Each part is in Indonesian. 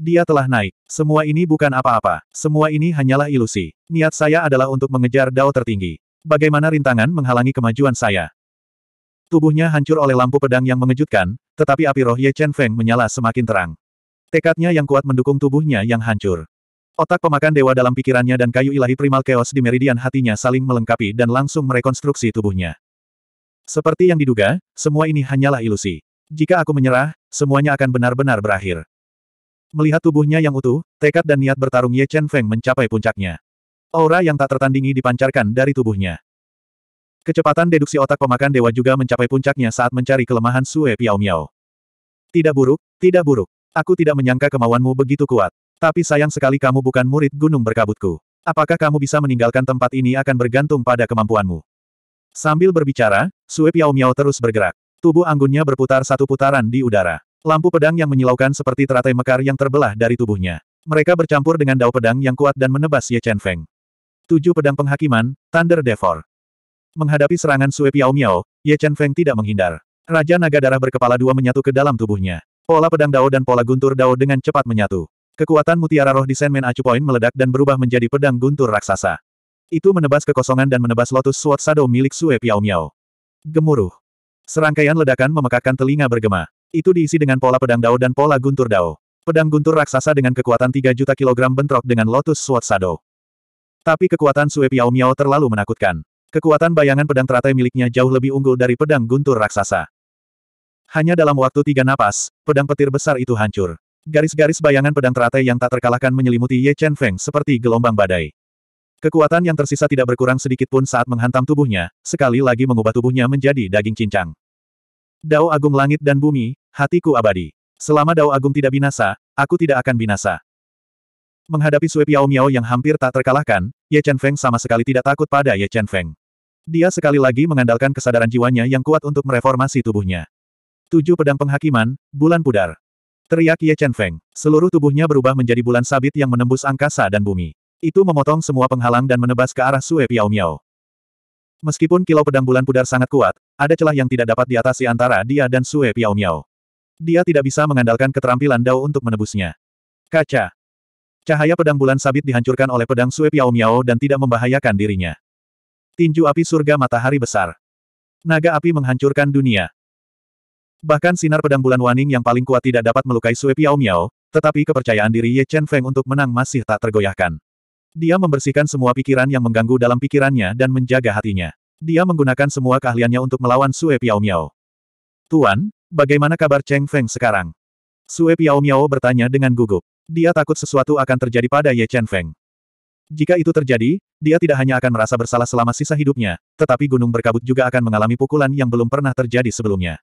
Dia telah naik. Semua ini bukan apa-apa. Semua ini hanyalah ilusi. Niat saya adalah untuk mengejar dao tertinggi. Bagaimana rintangan menghalangi kemajuan saya? Tubuhnya hancur oleh lampu pedang yang mengejutkan, tetapi api roh Ye Chen Feng menyala semakin terang. Tekadnya yang kuat mendukung tubuhnya yang hancur. Otak pemakan dewa dalam pikirannya dan kayu ilahi primal chaos di meridian hatinya saling melengkapi dan langsung merekonstruksi tubuhnya. Seperti yang diduga, semua ini hanyalah ilusi. Jika aku menyerah, semuanya akan benar-benar berakhir. Melihat tubuhnya yang utuh, tekad dan niat bertarung Ye Chen Feng mencapai puncaknya. Aura yang tak tertandingi dipancarkan dari tubuhnya. Kecepatan deduksi otak pemakan dewa juga mencapai puncaknya saat mencari kelemahan Sue Piao Miao. Tidak buruk, tidak buruk. Aku tidak menyangka kemauanmu begitu kuat. Tapi sayang sekali kamu bukan murid gunung berkabutku. Apakah kamu bisa meninggalkan tempat ini akan bergantung pada kemampuanmu. Sambil berbicara, Sue Piao Miao terus bergerak. Tubuh anggunnya berputar satu putaran di udara. Lampu pedang yang menyilaukan seperti teratai mekar yang terbelah dari tubuhnya. Mereka bercampur dengan dao pedang yang kuat dan menebas Ye Chen Feng. Tujuh pedang penghakiman, Thunder Devor. Menghadapi serangan Sue Piao Miao, Ye Chen Feng tidak menghindar. Raja naga darah berkepala dua menyatu ke dalam tubuhnya. Pola pedang dao dan pola guntur dao dengan cepat menyatu. Kekuatan mutiara roh di Senmen Acu Point meledak dan berubah menjadi pedang guntur raksasa. Itu menebas kekosongan dan menebas Lotus Sword Shadow milik Sue Piao Miao. Gemuruh. Serangkaian ledakan memekakkan telinga bergema. Itu diisi dengan pola pedang Dao dan pola guntur Dao. Pedang guntur raksasa dengan kekuatan 3 juta kilogram bentrok dengan Lotus Sword Sado. Tapi kekuatan Sue Piao Miao terlalu menakutkan. Kekuatan bayangan pedang teratai miliknya jauh lebih unggul dari pedang guntur raksasa. Hanya dalam waktu tiga napas, pedang petir besar itu hancur. Garis-garis bayangan pedang teratai yang tak terkalahkan menyelimuti Ye Chen Feng seperti gelombang badai. Kekuatan yang tersisa tidak berkurang sedikit pun saat menghantam tubuhnya, sekali lagi mengubah tubuhnya menjadi daging cincang. Dao Agung Langit dan Bumi, Hatiku abadi. Selama Dao Agung tidak binasa, aku tidak akan binasa. Menghadapi Sui Piao Miao yang hampir tak terkalahkan, Ye Chen Feng sama sekali tidak takut pada Ye Chen Feng. Dia sekali lagi mengandalkan kesadaran jiwanya yang kuat untuk mereformasi tubuhnya. Tujuh pedang penghakiman, bulan pudar. Teriak Ye Chen Feng. Seluruh tubuhnya berubah menjadi bulan sabit yang menembus angkasa dan bumi. Itu memotong semua penghalang dan menebas ke arah Sue Piao Miao. Meskipun kilau pedang bulan pudar sangat kuat, ada celah yang tidak dapat diatasi antara dia dan Sue Piao Miao. Dia tidak bisa mengandalkan keterampilan Dao untuk menebusnya. Kaca. Cahaya pedang bulan sabit dihancurkan oleh pedang Sue Piao Miao dan tidak membahayakan dirinya. Tinju api surga matahari besar. Naga api menghancurkan dunia. Bahkan sinar pedang bulan waning yang paling kuat tidak dapat melukai Sue Piao Miao, tetapi kepercayaan diri Ye Chen Feng untuk menang masih tak tergoyahkan. Dia membersihkan semua pikiran yang mengganggu dalam pikirannya dan menjaga hatinya. Dia menggunakan semua keahliannya untuk melawan Sue Piao Miao. Tuan, Bagaimana kabar Cheng Feng sekarang? Sue Piao Miao bertanya dengan gugup. Dia takut sesuatu akan terjadi pada Ye Chen Feng. Jika itu terjadi, dia tidak hanya akan merasa bersalah selama sisa hidupnya, tetapi gunung berkabut juga akan mengalami pukulan yang belum pernah terjadi sebelumnya.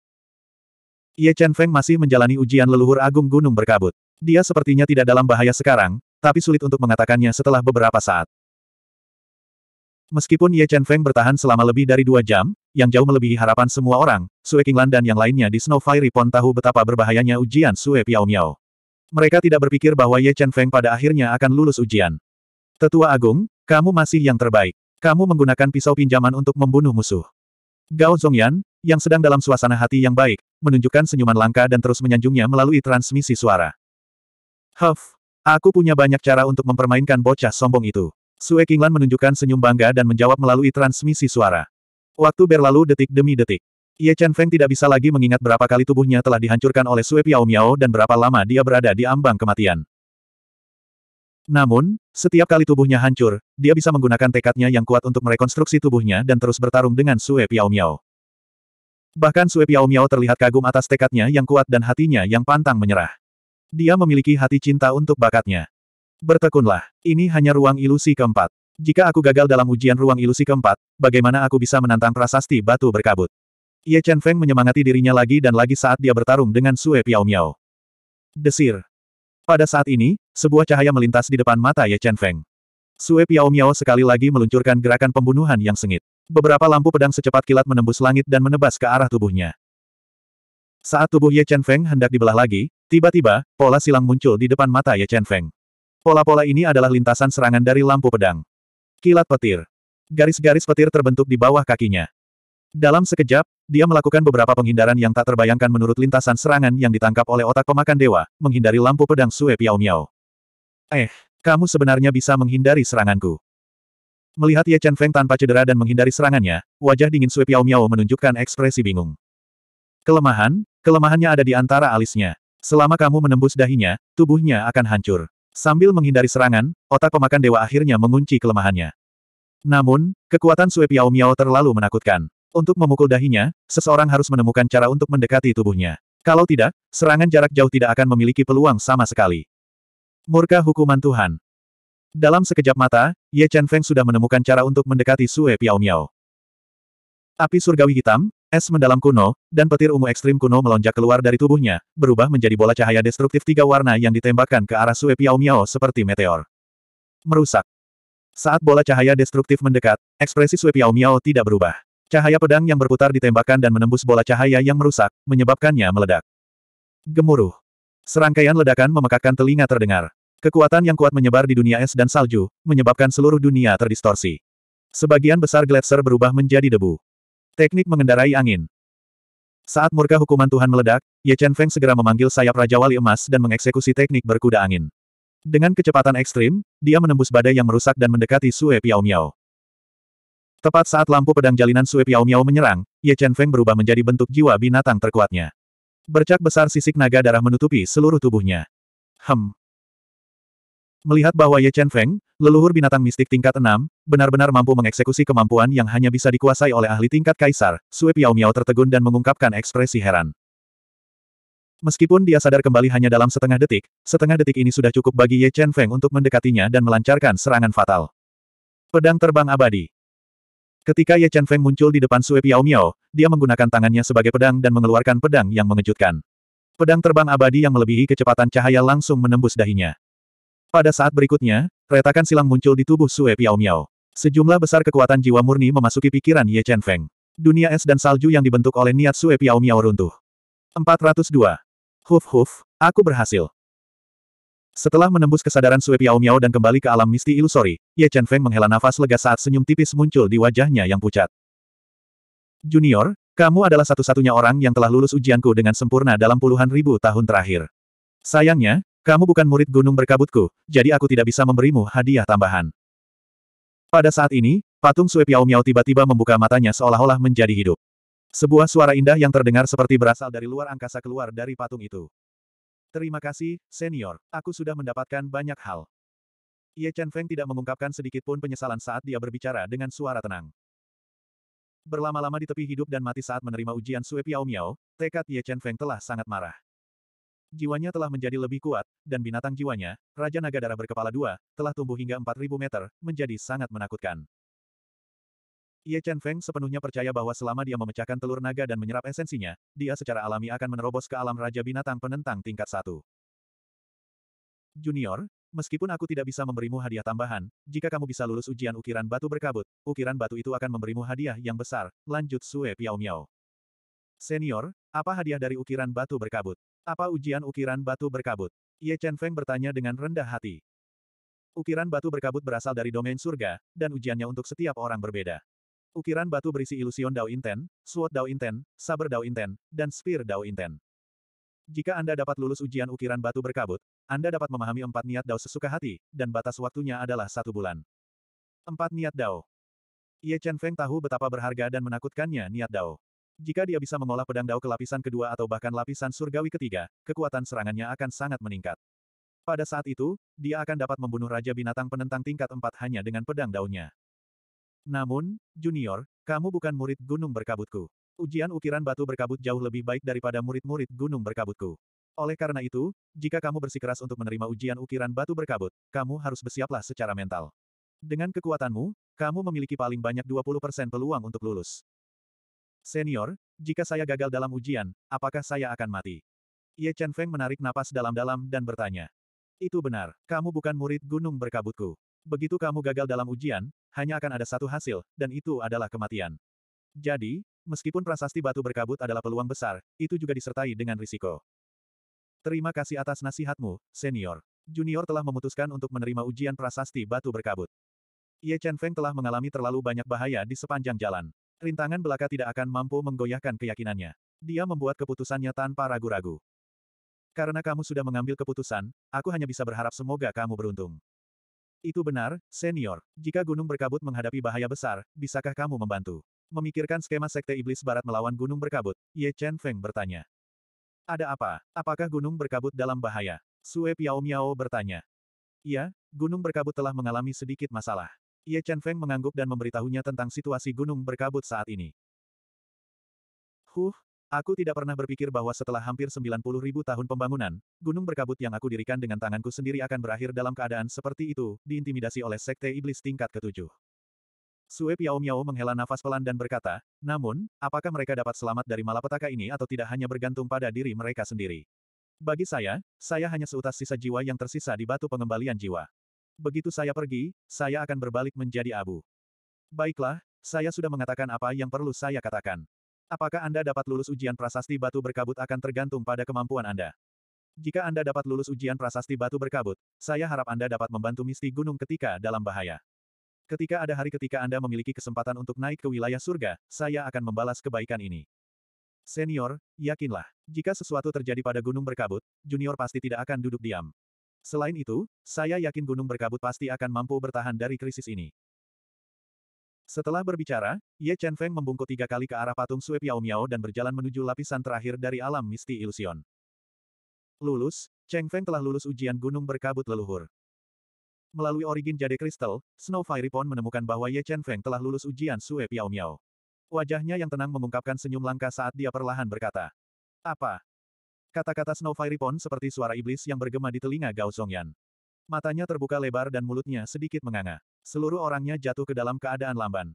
Ye Chen Feng masih menjalani ujian leluhur agung gunung berkabut. Dia sepertinya tidak dalam bahaya sekarang, tapi sulit untuk mengatakannya setelah beberapa saat. Meskipun Ye Chen Feng bertahan selama lebih dari dua jam, yang jauh melebihi harapan semua orang, Sue Qinglan dan yang lainnya di Snow Fairy Pond tahu betapa berbahayanya ujian Sue Piao Miao. Mereka tidak berpikir bahwa Ye Chen Feng pada akhirnya akan lulus ujian. Tetua Agung, kamu masih yang terbaik. Kamu menggunakan pisau pinjaman untuk membunuh musuh. Gao Zongyan, yang sedang dalam suasana hati yang baik, menunjukkan senyuman langka dan terus menyanjungnya melalui transmisi suara. Huff, aku punya banyak cara untuk mempermainkan bocah sombong itu. Sue Qinglan menunjukkan senyum bangga dan menjawab melalui transmisi suara. Waktu berlalu detik demi detik. Ye Chen Feng tidak bisa lagi mengingat berapa kali tubuhnya telah dihancurkan oleh Sue Piao Miao dan berapa lama dia berada di ambang kematian. Namun, setiap kali tubuhnya hancur, dia bisa menggunakan tekadnya yang kuat untuk merekonstruksi tubuhnya dan terus bertarung dengan Sue Piao Miao. Bahkan Sue Piao Miao terlihat kagum atas tekadnya yang kuat dan hatinya yang pantang menyerah. Dia memiliki hati cinta untuk bakatnya. Bertekunlah, ini hanya ruang ilusi keempat. Jika aku gagal dalam ujian ruang ilusi keempat, bagaimana aku bisa menantang prasasti batu berkabut? Ye Chen Feng menyemangati dirinya lagi dan lagi saat dia bertarung dengan Sue Piao Miao. Desir. Pada saat ini, sebuah cahaya melintas di depan mata Ye Chen Feng. Sue Piao Miao sekali lagi meluncurkan gerakan pembunuhan yang sengit. Beberapa lampu pedang secepat kilat menembus langit dan menebas ke arah tubuhnya. Saat tubuh Ye Chen Feng hendak dibelah lagi, tiba-tiba, pola silang muncul di depan mata Ye Chen Feng. Pola-pola ini adalah lintasan serangan dari lampu pedang. Kilat petir. Garis-garis petir terbentuk di bawah kakinya. Dalam sekejap, dia melakukan beberapa penghindaran yang tak terbayangkan menurut lintasan serangan yang ditangkap oleh otak pemakan dewa, menghindari lampu pedang Sue Piao Miao. Eh, kamu sebenarnya bisa menghindari seranganku. Melihat Ye Chen Feng tanpa cedera dan menghindari serangannya, wajah dingin Sue Piao Miao menunjukkan ekspresi bingung. Kelemahan? Kelemahannya ada di antara alisnya. Selama kamu menembus dahinya, tubuhnya akan hancur. Sambil menghindari serangan, otak pemakan dewa akhirnya mengunci kelemahannya. Namun, kekuatan Sue Piao Miao terlalu menakutkan. Untuk memukul dahinya, seseorang harus menemukan cara untuk mendekati tubuhnya. Kalau tidak, serangan jarak jauh tidak akan memiliki peluang sama sekali. Murka hukuman Tuhan. Dalam sekejap mata, Ye Chen Feng sudah menemukan cara untuk mendekati Sue Piao Miao. Api surgawi hitam, Es mendalam kuno, dan petir ungu ekstrim kuno melonjak keluar dari tubuhnya, berubah menjadi bola cahaya destruktif tiga warna yang ditembakkan ke arah Sue Piao Miao seperti meteor. Merusak. Saat bola cahaya destruktif mendekat, ekspresi Sue Piao Miao tidak berubah. Cahaya pedang yang berputar ditembakkan dan menembus bola cahaya yang merusak, menyebabkannya meledak. Gemuruh. Serangkaian ledakan memekakkan telinga terdengar. Kekuatan yang kuat menyebar di dunia es dan salju, menyebabkan seluruh dunia terdistorsi. Sebagian besar gletser berubah menjadi debu. Teknik mengendarai angin. Saat murka hukuman Tuhan meledak, Ye Chen Feng segera memanggil sayap Raja Wali Emas dan mengeksekusi teknik berkuda angin. Dengan kecepatan ekstrim, dia menembus badai yang merusak dan mendekati Sue Piao Miao. Tepat saat lampu pedang jalinan Sue Piao Miao menyerang, Ye Chen Feng berubah menjadi bentuk jiwa binatang terkuatnya. Bercak besar sisik naga darah menutupi seluruh tubuhnya. Hem, Melihat bahwa Ye Chen Feng, leluhur binatang mistik tingkat 6, benar-benar mampu mengeksekusi kemampuan yang hanya bisa dikuasai oleh ahli tingkat kaisar, Sue Piao Miao tertegun dan mengungkapkan ekspresi heran. Meskipun dia sadar kembali hanya dalam setengah detik, setengah detik ini sudah cukup bagi Ye Chen Feng untuk mendekatinya dan melancarkan serangan fatal. Pedang terbang abadi. Ketika Ye Chen Feng muncul di depan Sue Piao Miao, dia menggunakan tangannya sebagai pedang dan mengeluarkan pedang yang mengejutkan. Pedang terbang abadi yang melebihi kecepatan cahaya langsung menembus dahinya. Pada saat berikutnya, retakan silang muncul di tubuh Sue Piao Miao. Sejumlah besar kekuatan jiwa murni memasuki pikiran Ye Chen Feng. Dunia es dan salju yang dibentuk oleh niat Sue Piao Miao runtuh. 402. Huf huf, aku berhasil. Setelah menembus kesadaran Sue Piao Miao dan kembali ke alam misti ilusori, Ye Chen Feng menghela nafas lega saat senyum tipis muncul di wajahnya yang pucat. Junior, kamu adalah satu-satunya orang yang telah lulus ujianku dengan sempurna dalam puluhan ribu tahun terakhir. Sayangnya, kamu bukan murid gunung berkabutku, jadi aku tidak bisa memberimu hadiah tambahan. Pada saat ini, patung Sue Piao Miao tiba-tiba membuka matanya seolah-olah menjadi hidup. Sebuah suara indah yang terdengar seperti berasal dari luar angkasa keluar dari patung itu. Terima kasih, senior. Aku sudah mendapatkan banyak hal. Ye Chen Feng tidak mengungkapkan sedikit pun penyesalan saat dia berbicara dengan suara tenang. Berlama-lama di tepi hidup dan mati saat menerima ujian Sue Piao Miao, tekad Ye Chen Feng telah sangat marah. Jiwanya telah menjadi lebih kuat, dan binatang jiwanya, Raja Naga Darah berkepala dua, telah tumbuh hingga 4.000 meter, menjadi sangat menakutkan. Ye Chen Feng sepenuhnya percaya bahwa selama dia memecahkan telur naga dan menyerap esensinya, dia secara alami akan menerobos ke alam Raja Binatang Penentang tingkat satu. Junior, Meskipun aku tidak bisa memberimu hadiah tambahan, jika kamu bisa lulus ujian ukiran batu berkabut, ukiran batu itu akan memberimu hadiah yang besar, lanjut Sue Piao Miao. Senior, apa hadiah dari ukiran batu berkabut? Apa ujian ukiran batu berkabut? Ye Chen Feng bertanya dengan rendah hati. Ukiran batu berkabut berasal dari domain surga, dan ujiannya untuk setiap orang berbeda. Ukiran batu berisi ilusion Dao Inten, Sword Dao Inten, Saber Dao Inten, dan Spear Dao Inten. Jika Anda dapat lulus ujian ukiran batu berkabut, Anda dapat memahami empat niat Dao sesuka hati, dan batas waktunya adalah satu bulan. Empat niat Dao. Ye Chen Feng tahu betapa berharga dan menakutkannya niat Dao. Jika dia bisa mengolah pedang dao ke lapisan kedua atau bahkan lapisan surgawi ketiga, kekuatan serangannya akan sangat meningkat. Pada saat itu, dia akan dapat membunuh Raja Binatang Penentang tingkat empat hanya dengan pedang daunnya. Namun, Junior, kamu bukan murid gunung berkabutku. Ujian ukiran batu berkabut jauh lebih baik daripada murid-murid gunung berkabutku. Oleh karena itu, jika kamu bersikeras untuk menerima ujian ukiran batu berkabut, kamu harus bersiaplah secara mental. Dengan kekuatanmu, kamu memiliki paling banyak 20% peluang untuk lulus. Senior, jika saya gagal dalam ujian, apakah saya akan mati? Ye Chen Feng menarik napas dalam-dalam dan bertanya. Itu benar, kamu bukan murid gunung berkabutku. Begitu kamu gagal dalam ujian, hanya akan ada satu hasil, dan itu adalah kematian. Jadi, meskipun prasasti batu berkabut adalah peluang besar, itu juga disertai dengan risiko. Terima kasih atas nasihatmu, senior. Junior telah memutuskan untuk menerima ujian prasasti batu berkabut. Ye Chen Feng telah mengalami terlalu banyak bahaya di sepanjang jalan. Rintangan belaka tidak akan mampu menggoyahkan keyakinannya. Dia membuat keputusannya tanpa ragu-ragu. Karena kamu sudah mengambil keputusan, aku hanya bisa berharap semoga kamu beruntung. Itu benar, senior. Jika gunung berkabut menghadapi bahaya besar, bisakah kamu membantu? Memikirkan skema sekte iblis barat melawan gunung berkabut, Ye Chen Feng bertanya. Ada apa? Apakah gunung berkabut dalam bahaya? Sue Piao Miao bertanya. Iya, gunung berkabut telah mengalami sedikit masalah. Ye Chen Feng mengangguk dan memberitahunya tentang situasi gunung berkabut saat ini. Huh, aku tidak pernah berpikir bahwa setelah hampir 90 ribu tahun pembangunan, gunung berkabut yang aku dirikan dengan tanganku sendiri akan berakhir dalam keadaan seperti itu, diintimidasi oleh Sekte Iblis tingkat ketujuh. Sue Piao Miao menghela nafas pelan dan berkata, namun, apakah mereka dapat selamat dari malapetaka ini atau tidak hanya bergantung pada diri mereka sendiri? Bagi saya, saya hanya seutas sisa jiwa yang tersisa di batu pengembalian jiwa. Begitu saya pergi, saya akan berbalik menjadi abu. Baiklah, saya sudah mengatakan apa yang perlu saya katakan. Apakah Anda dapat lulus ujian prasasti batu berkabut akan tergantung pada kemampuan Anda. Jika Anda dapat lulus ujian prasasti batu berkabut, saya harap Anda dapat membantu misti gunung ketika dalam bahaya. Ketika ada hari ketika Anda memiliki kesempatan untuk naik ke wilayah surga, saya akan membalas kebaikan ini. Senior, yakinlah, jika sesuatu terjadi pada gunung berkabut, junior pasti tidak akan duduk diam. Selain itu, saya yakin gunung berkabut pasti akan mampu bertahan dari krisis ini. Setelah berbicara, Ye Chen Feng membungkuk tiga kali ke arah patung Sue Piao Miao dan berjalan menuju lapisan terakhir dari alam misti ilusion. Lulus, Cheng Feng telah lulus ujian gunung berkabut leluhur. Melalui origin jade kristal, Snow Fairy Pond menemukan bahwa Ye Chen Feng telah lulus ujian Sue Piao Miao. Wajahnya yang tenang mengungkapkan senyum langka saat dia perlahan berkata. Apa? Kata-kata Snow Fairy Pond seperti suara iblis yang bergema di telinga Gao Songyan. Matanya terbuka lebar dan mulutnya sedikit menganga. Seluruh orangnya jatuh ke dalam keadaan lamban.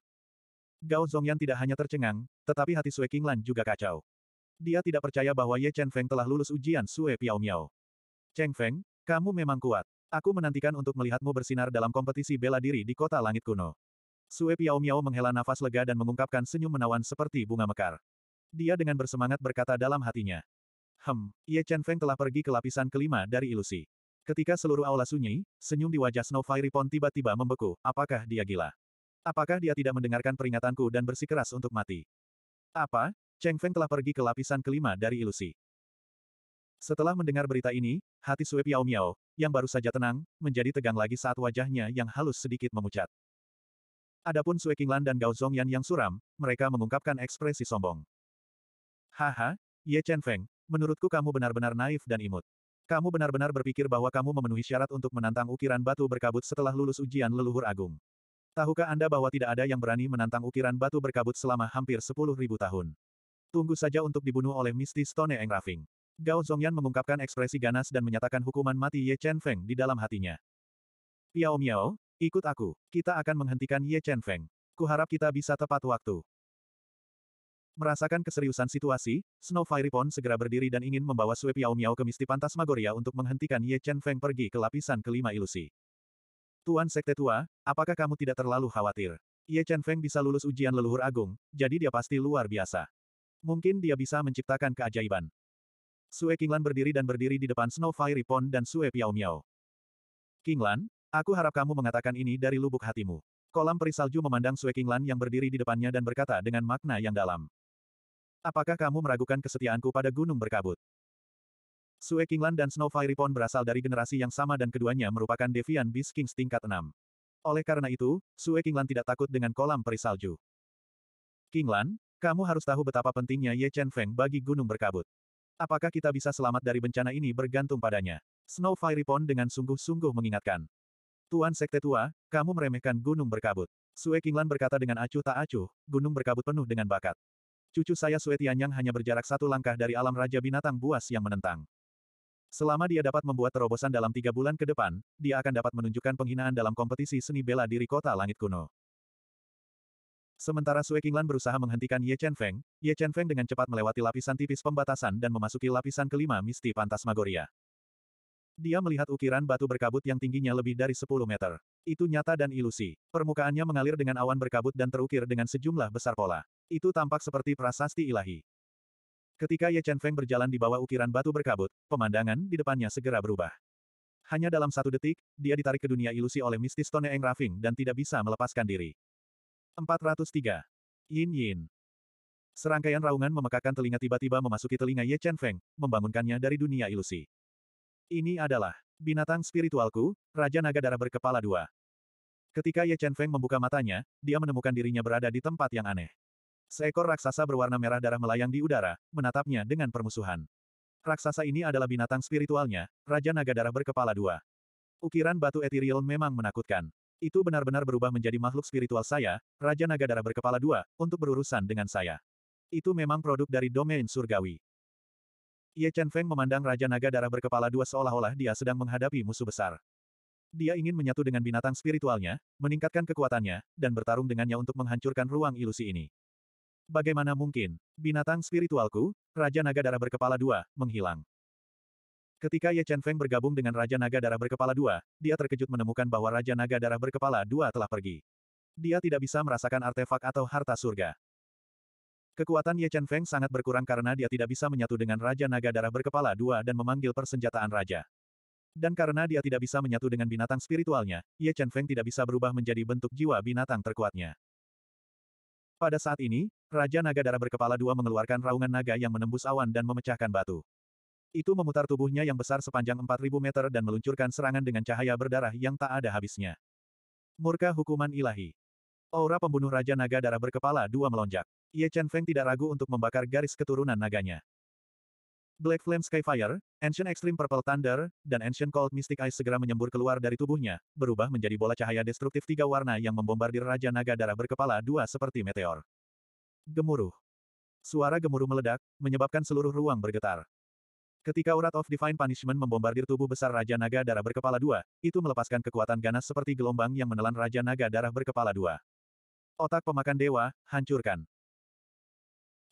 Gao Zongyan tidak hanya tercengang, tetapi hati Sue Qinglan juga kacau. Dia tidak percaya bahwa Ye Chen Feng telah lulus ujian Sue Piao Miao. Cheng Feng, kamu memang kuat. Aku menantikan untuk melihatmu bersinar dalam kompetisi bela diri di kota langit kuno. Sue Piao Miao menghela nafas lega dan mengungkapkan senyum menawan seperti bunga mekar. Dia dengan bersemangat berkata dalam hatinya. Hem, Ye Chen Feng telah pergi ke lapisan kelima dari ilusi. Ketika seluruh aula sunyi, senyum di wajah Snow Snowfire Pond tiba-tiba membeku, apakah dia gila? Apakah dia tidak mendengarkan peringatanku dan bersikeras untuk mati? Apa? Cheng Feng telah pergi ke lapisan kelima dari ilusi. Setelah mendengar berita ini, hati Sui Piao Miao, yang baru saja tenang, menjadi tegang lagi saat wajahnya yang halus sedikit memucat. Adapun Sui Qinglan dan Gao Zongyan yang suram, mereka mengungkapkan ekspresi sombong. Haha, Ye Chen Feng, Menurutku kamu benar-benar naif dan imut. Kamu benar-benar berpikir bahwa kamu memenuhi syarat untuk menantang ukiran batu berkabut setelah lulus ujian leluhur agung. Tahukah Anda bahwa tidak ada yang berani menantang ukiran batu berkabut selama hampir 10.000 tahun? Tunggu saja untuk dibunuh oleh mistis Stone Engraving. Gao Zongyan mengungkapkan ekspresi ganas dan menyatakan hukuman mati Ye Chen Feng di dalam hatinya. Piao Miao, ikut aku. Kita akan menghentikan Ye Chen Feng. Kuharap kita bisa tepat waktu. Merasakan keseriusan situasi, Snow Fairy Pond segera berdiri dan ingin membawa Sue Piao Miao ke Misti pantas Magoria untuk menghentikan Ye Chen Feng pergi ke lapisan kelima ilusi. Tuan Sekte Tua, apakah kamu tidak terlalu khawatir? Ye Chen Feng bisa lulus ujian leluhur agung, jadi dia pasti luar biasa. Mungkin dia bisa menciptakan keajaiban. Sue Kinglan berdiri dan berdiri di depan Snow Fairy Pond dan Sue Piao Miao. Kinglan, aku harap kamu mengatakan ini dari lubuk hatimu. Kolam perisalju memandang Sue Kinglan yang berdiri di depannya dan berkata dengan makna yang dalam. Apakah kamu meragukan kesetiaanku pada gunung berkabut? Sue Kinglan dan Snow Fairy Pond berasal dari generasi yang sama dan keduanya merupakan Devian Beast Kings tingkat 6. Oleh karena itu, Sue Kinglan tidak takut dengan kolam perisalju. Kinglan, kamu harus tahu betapa pentingnya Ye Chen Feng bagi gunung berkabut. Apakah kita bisa selamat dari bencana ini bergantung padanya? Snow Fairy Pond dengan sungguh-sungguh mengingatkan. Tuan Sekte Tua, kamu meremehkan gunung berkabut. Sue Kinglan berkata dengan acuh tak acuh, gunung berkabut penuh dengan bakat. Cucu saya Sue Tianyang hanya berjarak satu langkah dari alam Raja Binatang Buas yang menentang. Selama dia dapat membuat terobosan dalam tiga bulan ke depan, dia akan dapat menunjukkan penghinaan dalam kompetisi seni bela diri kota langit kuno. Sementara Sue Qinglan berusaha menghentikan Ye Chen Feng, Ye Chen Feng dengan cepat melewati lapisan tipis pembatasan dan memasuki lapisan kelima misti pantas Magoria. Dia melihat ukiran batu berkabut yang tingginya lebih dari 10 meter. Itu nyata dan ilusi. Permukaannya mengalir dengan awan berkabut dan terukir dengan sejumlah besar pola. Itu tampak seperti prasasti ilahi. Ketika Ye Chen Feng berjalan di bawah ukiran batu berkabut, pemandangan di depannya segera berubah. Hanya dalam satu detik, dia ditarik ke dunia ilusi oleh mistis Tone Eng Raving dan tidak bisa melepaskan diri. 403. Yin Yin Serangkaian raungan memekakan telinga tiba-tiba memasuki telinga Ye Chen Feng, membangunkannya dari dunia ilusi. Ini adalah binatang spiritualku, Raja Naga Darah berkepala dua. Ketika Ye Chen Feng membuka matanya, dia menemukan dirinya berada di tempat yang aneh. Seekor raksasa berwarna merah darah melayang di udara, menatapnya dengan permusuhan. Raksasa ini adalah binatang spiritualnya, Raja Naga Darah berkepala dua. Ukiran batu ethereal memang menakutkan. Itu benar-benar berubah menjadi makhluk spiritual saya, Raja Naga Darah berkepala dua, untuk berurusan dengan saya. Itu memang produk dari domain surgawi. Ye Chen Feng memandang Raja Naga Darah berkepala dua seolah-olah dia sedang menghadapi musuh besar. Dia ingin menyatu dengan binatang spiritualnya, meningkatkan kekuatannya, dan bertarung dengannya untuk menghancurkan ruang ilusi ini. Bagaimana mungkin, binatang spiritualku, Raja Naga Darah berkepala dua, menghilang. Ketika Ye Chen Feng bergabung dengan Raja Naga Darah berkepala dua, dia terkejut menemukan bahwa Raja Naga Darah berkepala dua telah pergi. Dia tidak bisa merasakan artefak atau harta surga. Kekuatan Ye Chen Feng sangat berkurang karena dia tidak bisa menyatu dengan Raja Naga Darah berkepala dua dan memanggil persenjataan Raja. Dan karena dia tidak bisa menyatu dengan binatang spiritualnya, Ye Chen Feng tidak bisa berubah menjadi bentuk jiwa binatang terkuatnya. Pada saat ini, Raja Naga Darah berkepala dua mengeluarkan raungan naga yang menembus awan dan memecahkan batu. Itu memutar tubuhnya yang besar sepanjang 4000 meter dan meluncurkan serangan dengan cahaya berdarah yang tak ada habisnya. Murka hukuman ilahi. Aura pembunuh Raja Naga Darah berkepala dua melonjak. Ye Chen Feng tidak ragu untuk membakar garis keturunan naganya. Black Flame Skyfire, Ancient Extreme Purple Thunder, dan Ancient Cold Mystic Ice segera menyembur keluar dari tubuhnya, berubah menjadi bola cahaya destruktif tiga warna yang membombardir Raja Naga Darah berkepala dua seperti meteor. Gemuruh. Suara gemuruh meledak, menyebabkan seluruh ruang bergetar. Ketika urat of Divine Punishment membombardir tubuh besar Raja Naga Darah berkepala dua, itu melepaskan kekuatan ganas seperti gelombang yang menelan Raja Naga Darah berkepala dua. Otak pemakan dewa, hancurkan.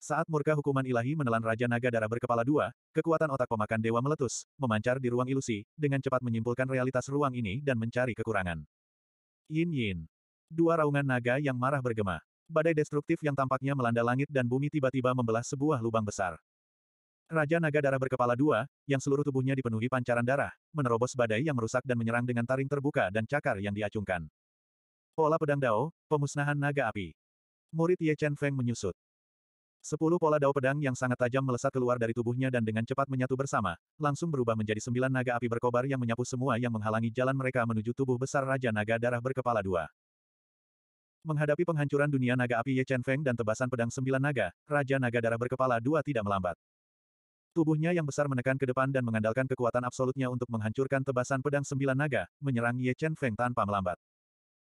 Saat murka hukuman ilahi menelan Raja Naga Darah berkepala dua, kekuatan otak pemakan dewa meletus, memancar di ruang ilusi, dengan cepat menyimpulkan realitas ruang ini dan mencari kekurangan. Yin Yin. Dua raungan naga yang marah bergema. Badai destruktif yang tampaknya melanda langit dan bumi tiba-tiba membelah sebuah lubang besar. Raja Naga Darah berkepala dua, yang seluruh tubuhnya dipenuhi pancaran darah, menerobos badai yang merusak dan menyerang dengan taring terbuka dan cakar yang diacungkan. Pola pedang Dao, pemusnahan naga api. Murid Ye Chen Feng menyusut. Sepuluh pola dao pedang yang sangat tajam melesat keluar dari tubuhnya dan dengan cepat menyatu bersama, langsung berubah menjadi sembilan naga api berkobar yang menyapu semua yang menghalangi jalan mereka menuju tubuh besar Raja Naga Darah berkepala dua. Menghadapi penghancuran dunia naga api Ye Chen Feng dan tebasan pedang sembilan naga, Raja Naga Darah berkepala dua tidak melambat. Tubuhnya yang besar menekan ke depan dan mengandalkan kekuatan absolutnya untuk menghancurkan tebasan pedang sembilan naga, menyerang Ye Chen Feng tanpa melambat.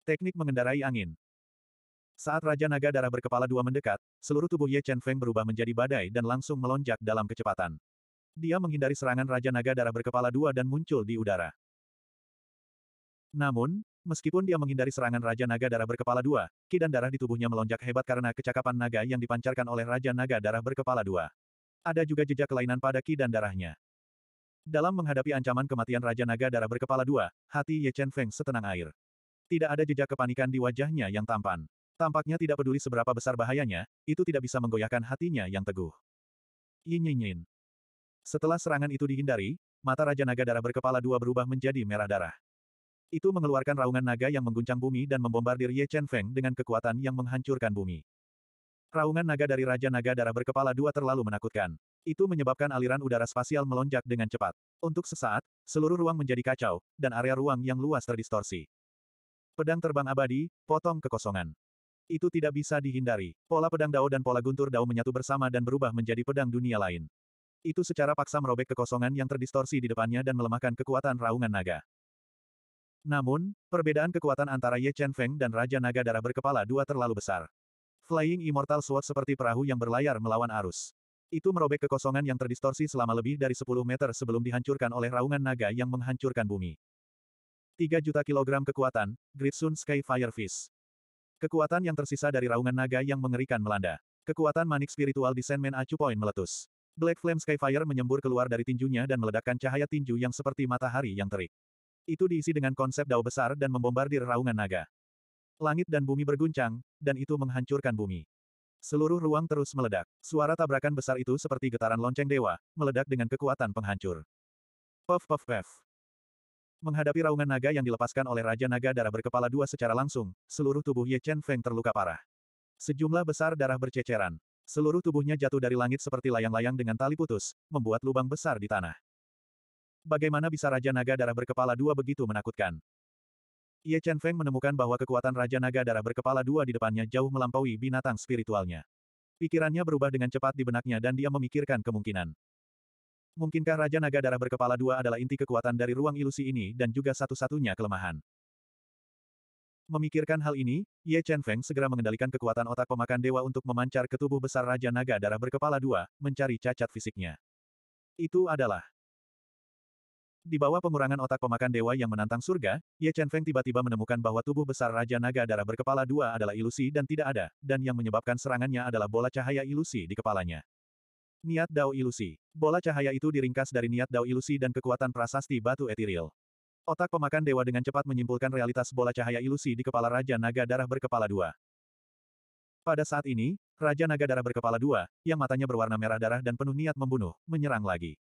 Teknik mengendarai angin. Saat Raja Naga Darah berkepala dua mendekat, seluruh tubuh Ye Chen Feng berubah menjadi badai dan langsung melonjak dalam kecepatan. Dia menghindari serangan Raja Naga Darah berkepala dua dan muncul di udara. Namun, meskipun dia menghindari serangan Raja Naga Darah berkepala dua, ki dan darah di tubuhnya melonjak hebat karena kecakapan naga yang dipancarkan oleh Raja Naga Darah berkepala dua. Ada juga jejak kelainan pada ki dan darahnya. Dalam menghadapi ancaman kematian Raja Naga Darah berkepala dua, hati Ye Chen Feng setenang air. Tidak ada jejak kepanikan di wajahnya yang tampan. Tampaknya tidak peduli seberapa besar bahayanya, itu tidak bisa menggoyahkan hatinya yang teguh. Yin yin yin. Setelah serangan itu dihindari, mata Raja Naga Darah berkepala dua berubah menjadi merah darah. Itu mengeluarkan raungan naga yang mengguncang bumi dan membombardir Ye Chen Feng dengan kekuatan yang menghancurkan bumi. Raungan naga dari Raja Naga Darah berkepala dua terlalu menakutkan. Itu menyebabkan aliran udara spasial melonjak dengan cepat. Untuk sesaat, seluruh ruang menjadi kacau, dan area ruang yang luas terdistorsi. Pedang terbang abadi, potong kekosongan. Itu tidak bisa dihindari. Pola pedang Dao dan pola guntur Dao menyatu bersama dan berubah menjadi pedang dunia lain. Itu secara paksa merobek kekosongan yang terdistorsi di depannya dan melemahkan kekuatan raungan naga. Namun, perbedaan kekuatan antara Ye Chen Feng dan Raja Naga Darah Berkepala Dua terlalu besar. Flying Immortal Sword seperti perahu yang berlayar melawan arus. Itu merobek kekosongan yang terdistorsi selama lebih dari 10 meter sebelum dihancurkan oleh raungan naga yang menghancurkan bumi. 3 juta kilogram kekuatan, Gritsun Sky Firefish. Kekuatan yang tersisa dari raungan naga yang mengerikan melanda. Kekuatan manik spiritual di Sandman Acu Point meletus. Black Flame Skyfire menyembur keluar dari tinjunya dan meledakkan cahaya tinju yang seperti matahari yang terik. Itu diisi dengan konsep dao besar dan membombardir raungan naga. Langit dan bumi berguncang, dan itu menghancurkan bumi. Seluruh ruang terus meledak. Suara tabrakan besar itu seperti getaran lonceng dewa, meledak dengan kekuatan penghancur. Puff puff puff. Menghadapi raungan naga yang dilepaskan oleh Raja Naga Darah berkepala dua secara langsung, seluruh tubuh Ye Chen Feng terluka parah. Sejumlah besar darah berceceran. Seluruh tubuhnya jatuh dari langit seperti layang-layang dengan tali putus, membuat lubang besar di tanah. Bagaimana bisa Raja Naga Darah berkepala dua begitu menakutkan? Ye Chen Feng menemukan bahwa kekuatan Raja Naga Darah berkepala dua di depannya jauh melampaui binatang spiritualnya. Pikirannya berubah dengan cepat di benaknya dan dia memikirkan kemungkinan. Mungkinkah Raja Naga Darah berkepala dua adalah inti kekuatan dari ruang ilusi ini dan juga satu-satunya kelemahan? Memikirkan hal ini, Ye Chen Feng segera mengendalikan kekuatan otak pemakan dewa untuk memancar ke tubuh besar Raja Naga Darah berkepala dua, mencari cacat fisiknya. Itu adalah di bawah pengurangan otak pemakan dewa yang menantang surga, Ye Chen Feng tiba-tiba menemukan bahwa tubuh besar Raja Naga Darah berkepala dua adalah ilusi dan tidak ada, dan yang menyebabkan serangannya adalah bola cahaya ilusi di kepalanya. Niat Dao Ilusi. Bola cahaya itu diringkas dari niat Dao Ilusi dan kekuatan prasasti batu etiril. Otak pemakan dewa dengan cepat menyimpulkan realitas bola cahaya ilusi di kepala Raja Naga Darah berkepala dua. Pada saat ini, Raja Naga Darah berkepala dua, yang matanya berwarna merah darah dan penuh niat membunuh, menyerang lagi.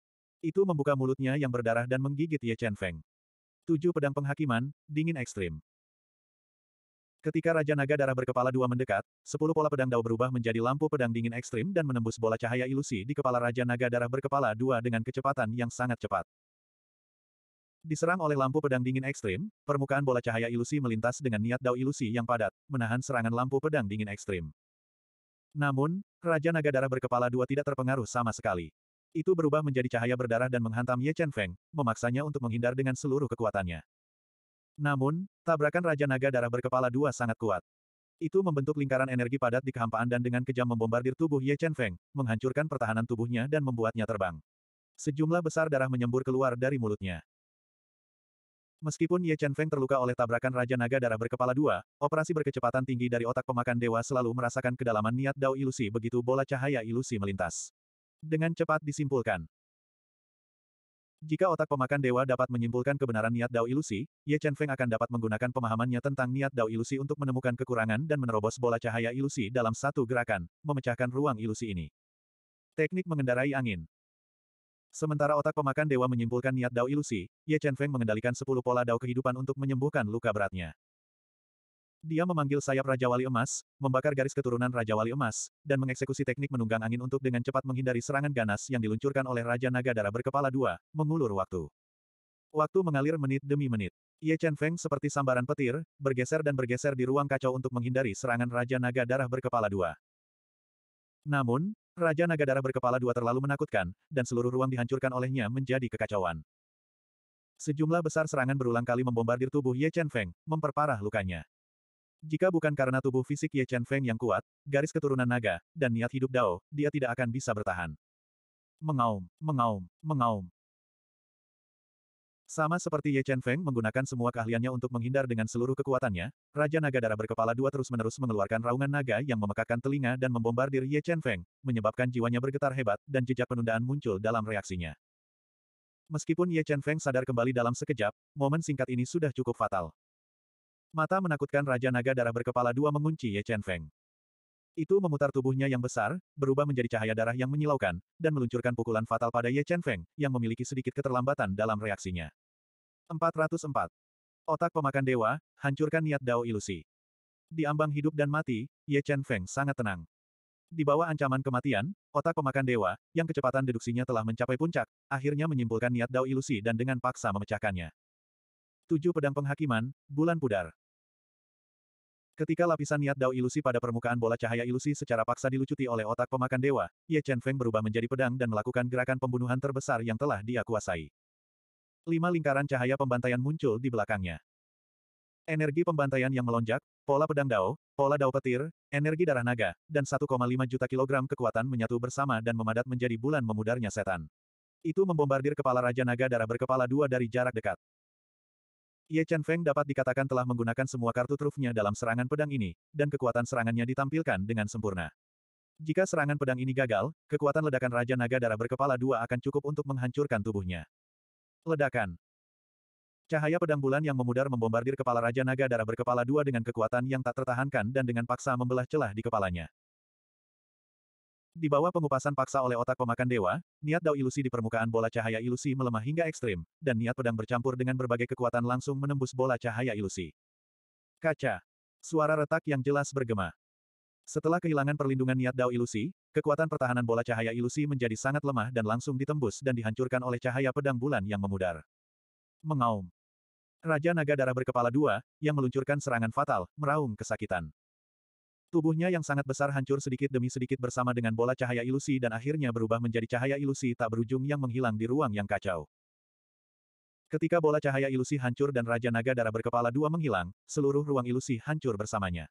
Itu membuka mulutnya yang berdarah dan menggigit Ye Chen Feng. Tujuh pedang penghakiman, dingin ekstrim. Ketika Raja Naga Darah berkepala dua mendekat, sepuluh pola pedang Dao berubah menjadi lampu pedang dingin ekstrim dan menembus bola cahaya ilusi di kepala Raja Naga Darah berkepala dua dengan kecepatan yang sangat cepat. Diserang oleh lampu pedang dingin ekstrim, permukaan bola cahaya ilusi melintas dengan niat dao ilusi yang padat, menahan serangan lampu pedang dingin ekstrim. Namun, Raja Naga Darah berkepala dua tidak terpengaruh sama sekali. Itu berubah menjadi cahaya berdarah dan menghantam Ye Chen Feng, memaksanya untuk menghindar dengan seluruh kekuatannya. Namun, tabrakan Raja Naga Darah berkepala dua sangat kuat. Itu membentuk lingkaran energi padat di kehampaan dan dengan kejam membombardir tubuh Ye Chen Feng, menghancurkan pertahanan tubuhnya dan membuatnya terbang. Sejumlah besar darah menyembur keluar dari mulutnya. Meskipun Ye Chen Feng terluka oleh tabrakan Raja Naga Darah berkepala dua, operasi berkecepatan tinggi dari otak pemakan dewa selalu merasakan kedalaman niat Dao ilusi begitu bola cahaya ilusi melintas. Dengan cepat disimpulkan, jika otak pemakan dewa dapat menyimpulkan kebenaran niat Dao ilusi, Ye Chen Feng akan dapat menggunakan pemahamannya tentang niat Dao ilusi untuk menemukan kekurangan dan menerobos bola cahaya ilusi dalam satu gerakan, memecahkan ruang ilusi ini. Teknik mengendarai angin. Sementara otak pemakan dewa menyimpulkan niat Dao ilusi, Ye Chen Feng mengendalikan sepuluh pola Dao kehidupan untuk menyembuhkan luka beratnya. Dia memanggil sayap Raja Wali Emas, membakar garis keturunan Raja Wali Emas, dan mengeksekusi teknik menunggang angin untuk dengan cepat menghindari serangan ganas yang diluncurkan oleh Raja Naga Darah berkepala dua, mengulur waktu. Waktu mengalir menit demi menit. Ye Chen Feng seperti sambaran petir, bergeser dan bergeser di ruang kacau untuk menghindari serangan Raja Naga Darah berkepala dua. Namun, Raja Naga Darah berkepala dua terlalu menakutkan, dan seluruh ruang dihancurkan olehnya menjadi kekacauan. Sejumlah besar serangan berulang kali membombardir tubuh Ye Chen Feng, memperparah lukanya. Jika bukan karena tubuh fisik Ye Chen Feng yang kuat, garis keturunan naga, dan niat hidup Dao, dia tidak akan bisa bertahan. Mengaum, mengaum, mengaum. Sama seperti Ye Chen Feng menggunakan semua keahliannya untuk menghindar dengan seluruh kekuatannya, Raja Naga Darah berkepala dua terus-menerus mengeluarkan raungan naga yang memekakkan telinga dan membombardir Ye Chen Feng, menyebabkan jiwanya bergetar hebat, dan jejak penundaan muncul dalam reaksinya. Meskipun Ye Chen Feng sadar kembali dalam sekejap, momen singkat ini sudah cukup fatal. Mata menakutkan Raja Naga Darah berkepala dua mengunci Ye Chen Feng. Itu memutar tubuhnya yang besar, berubah menjadi cahaya darah yang menyilaukan, dan meluncurkan pukulan fatal pada Ye Chen Feng, yang memiliki sedikit keterlambatan dalam reaksinya. 404. Otak pemakan dewa, hancurkan niat Dao ilusi. Di ambang hidup dan mati, Ye Chen Feng sangat tenang. Di bawah ancaman kematian, otak pemakan dewa, yang kecepatan deduksinya telah mencapai puncak, akhirnya menyimpulkan niat Dao ilusi dan dengan paksa memecahkannya. Tujuh pedang penghakiman, bulan pudar. Ketika lapisan niat dao ilusi pada permukaan bola cahaya ilusi secara paksa dilucuti oleh otak pemakan dewa, Ye Chen Feng berubah menjadi pedang dan melakukan gerakan pembunuhan terbesar yang telah dia kuasai. Lima lingkaran cahaya pembantaian muncul di belakangnya. Energi pembantaian yang melonjak, pola pedang dao, pola dao petir, energi darah naga, dan 1,5 juta kilogram kekuatan menyatu bersama dan memadat menjadi bulan memudarnya setan. Itu membombardir kepala Raja Naga Darah berkepala dua dari jarak dekat. Ye Chen Feng dapat dikatakan telah menggunakan semua kartu trufnya dalam serangan pedang ini, dan kekuatan serangannya ditampilkan dengan sempurna. Jika serangan pedang ini gagal, kekuatan ledakan Raja Naga Darah berkepala dua akan cukup untuk menghancurkan tubuhnya. Ledakan Cahaya pedang bulan yang memudar membombardir kepala Raja Naga Darah berkepala dua dengan kekuatan yang tak tertahankan dan dengan paksa membelah celah di kepalanya. Di bawah pengupasan paksa oleh otak pemakan dewa, niat dao ilusi di permukaan bola cahaya ilusi melemah hingga ekstrim, dan niat pedang bercampur dengan berbagai kekuatan langsung menembus bola cahaya ilusi. Kaca. Suara retak yang jelas bergema. Setelah kehilangan perlindungan niat dao ilusi, kekuatan pertahanan bola cahaya ilusi menjadi sangat lemah dan langsung ditembus dan dihancurkan oleh cahaya pedang bulan yang memudar. Mengaum. Raja naga darah berkepala dua, yang meluncurkan serangan fatal, meraung kesakitan. Tubuhnya yang sangat besar hancur sedikit demi sedikit bersama dengan bola cahaya ilusi dan akhirnya berubah menjadi cahaya ilusi tak berujung yang menghilang di ruang yang kacau. Ketika bola cahaya ilusi hancur dan Raja Naga Darah berkepala dua menghilang, seluruh ruang ilusi hancur bersamanya.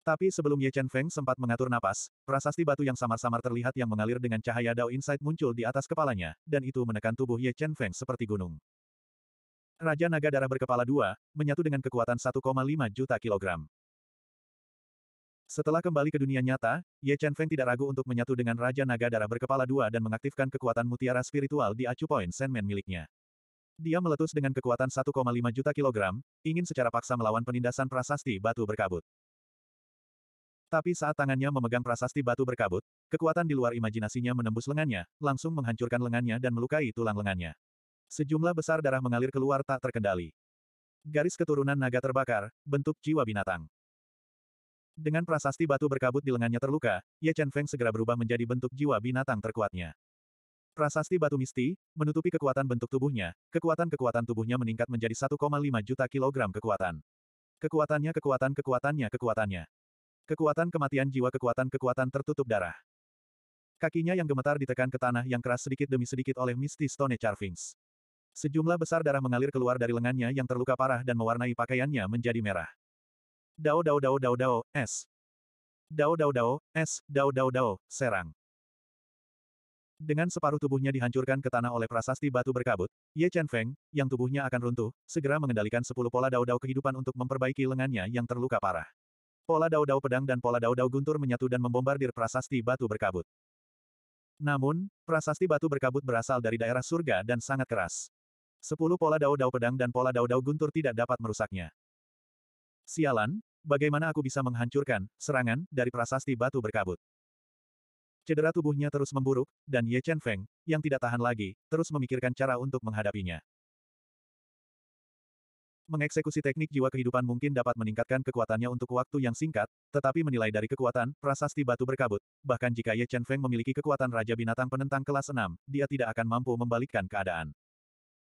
Tapi sebelum Ye Chen Feng sempat mengatur napas, prasasti batu yang samar-samar terlihat yang mengalir dengan cahaya Dao Insight muncul di atas kepalanya, dan itu menekan tubuh Ye Chen Feng seperti gunung. Raja Naga Darah berkepala dua, menyatu dengan kekuatan 1,5 juta kilogram. Setelah kembali ke dunia nyata, Ye Chen Feng tidak ragu untuk menyatu dengan Raja Naga Darah berkepala dua dan mengaktifkan kekuatan mutiara spiritual di acu poin Sandman miliknya. Dia meletus dengan kekuatan 1,5 juta kilogram, ingin secara paksa melawan penindasan prasasti batu berkabut. Tapi saat tangannya memegang prasasti batu berkabut, kekuatan di luar imajinasinya menembus lengannya, langsung menghancurkan lengannya dan melukai tulang lengannya. Sejumlah besar darah mengalir keluar tak terkendali. Garis keturunan naga terbakar, bentuk jiwa binatang. Dengan prasasti batu berkabut di lengannya terluka, Ye Chen Feng segera berubah menjadi bentuk jiwa binatang terkuatnya. Prasasti batu misti, menutupi kekuatan bentuk tubuhnya, kekuatan-kekuatan tubuhnya meningkat menjadi 1,5 juta kilogram kekuatan. Kekuatannya kekuatan kekuatannya kekuatannya. Kekuatan kematian jiwa kekuatan kekuatan tertutup darah. Kakinya yang gemetar ditekan ke tanah yang keras sedikit demi sedikit oleh mistis Stone Charvings. Sejumlah besar darah mengalir keluar dari lengannya yang terluka parah dan mewarnai pakaiannya menjadi merah. Dao dao dao dao dao, es. Dao dao dao, es, dao dao dao, serang. Dengan separuh tubuhnya dihancurkan ke tanah oleh prasasti batu berkabut, Ye Chen Feng, yang tubuhnya akan runtuh, segera mengendalikan sepuluh pola dao-dao kehidupan untuk memperbaiki lengannya yang terluka parah. Pola dao-dao pedang dan pola dao-dao guntur menyatu dan membombardir prasasti batu berkabut. Namun, prasasti batu berkabut berasal dari daerah surga dan sangat keras. Sepuluh pola dao-dao pedang dan pola dao-dao guntur tidak dapat merusaknya. Sialan, Bagaimana aku bisa menghancurkan serangan dari prasasti batu berkabut? Cedera tubuhnya terus memburuk, dan Ye Chen Feng, yang tidak tahan lagi, terus memikirkan cara untuk menghadapinya. Mengeksekusi teknik jiwa kehidupan mungkin dapat meningkatkan kekuatannya untuk waktu yang singkat, tetapi menilai dari kekuatan, prasasti batu berkabut, bahkan jika Ye Chen Feng memiliki kekuatan Raja Binatang Penentang kelas 6, dia tidak akan mampu membalikkan keadaan.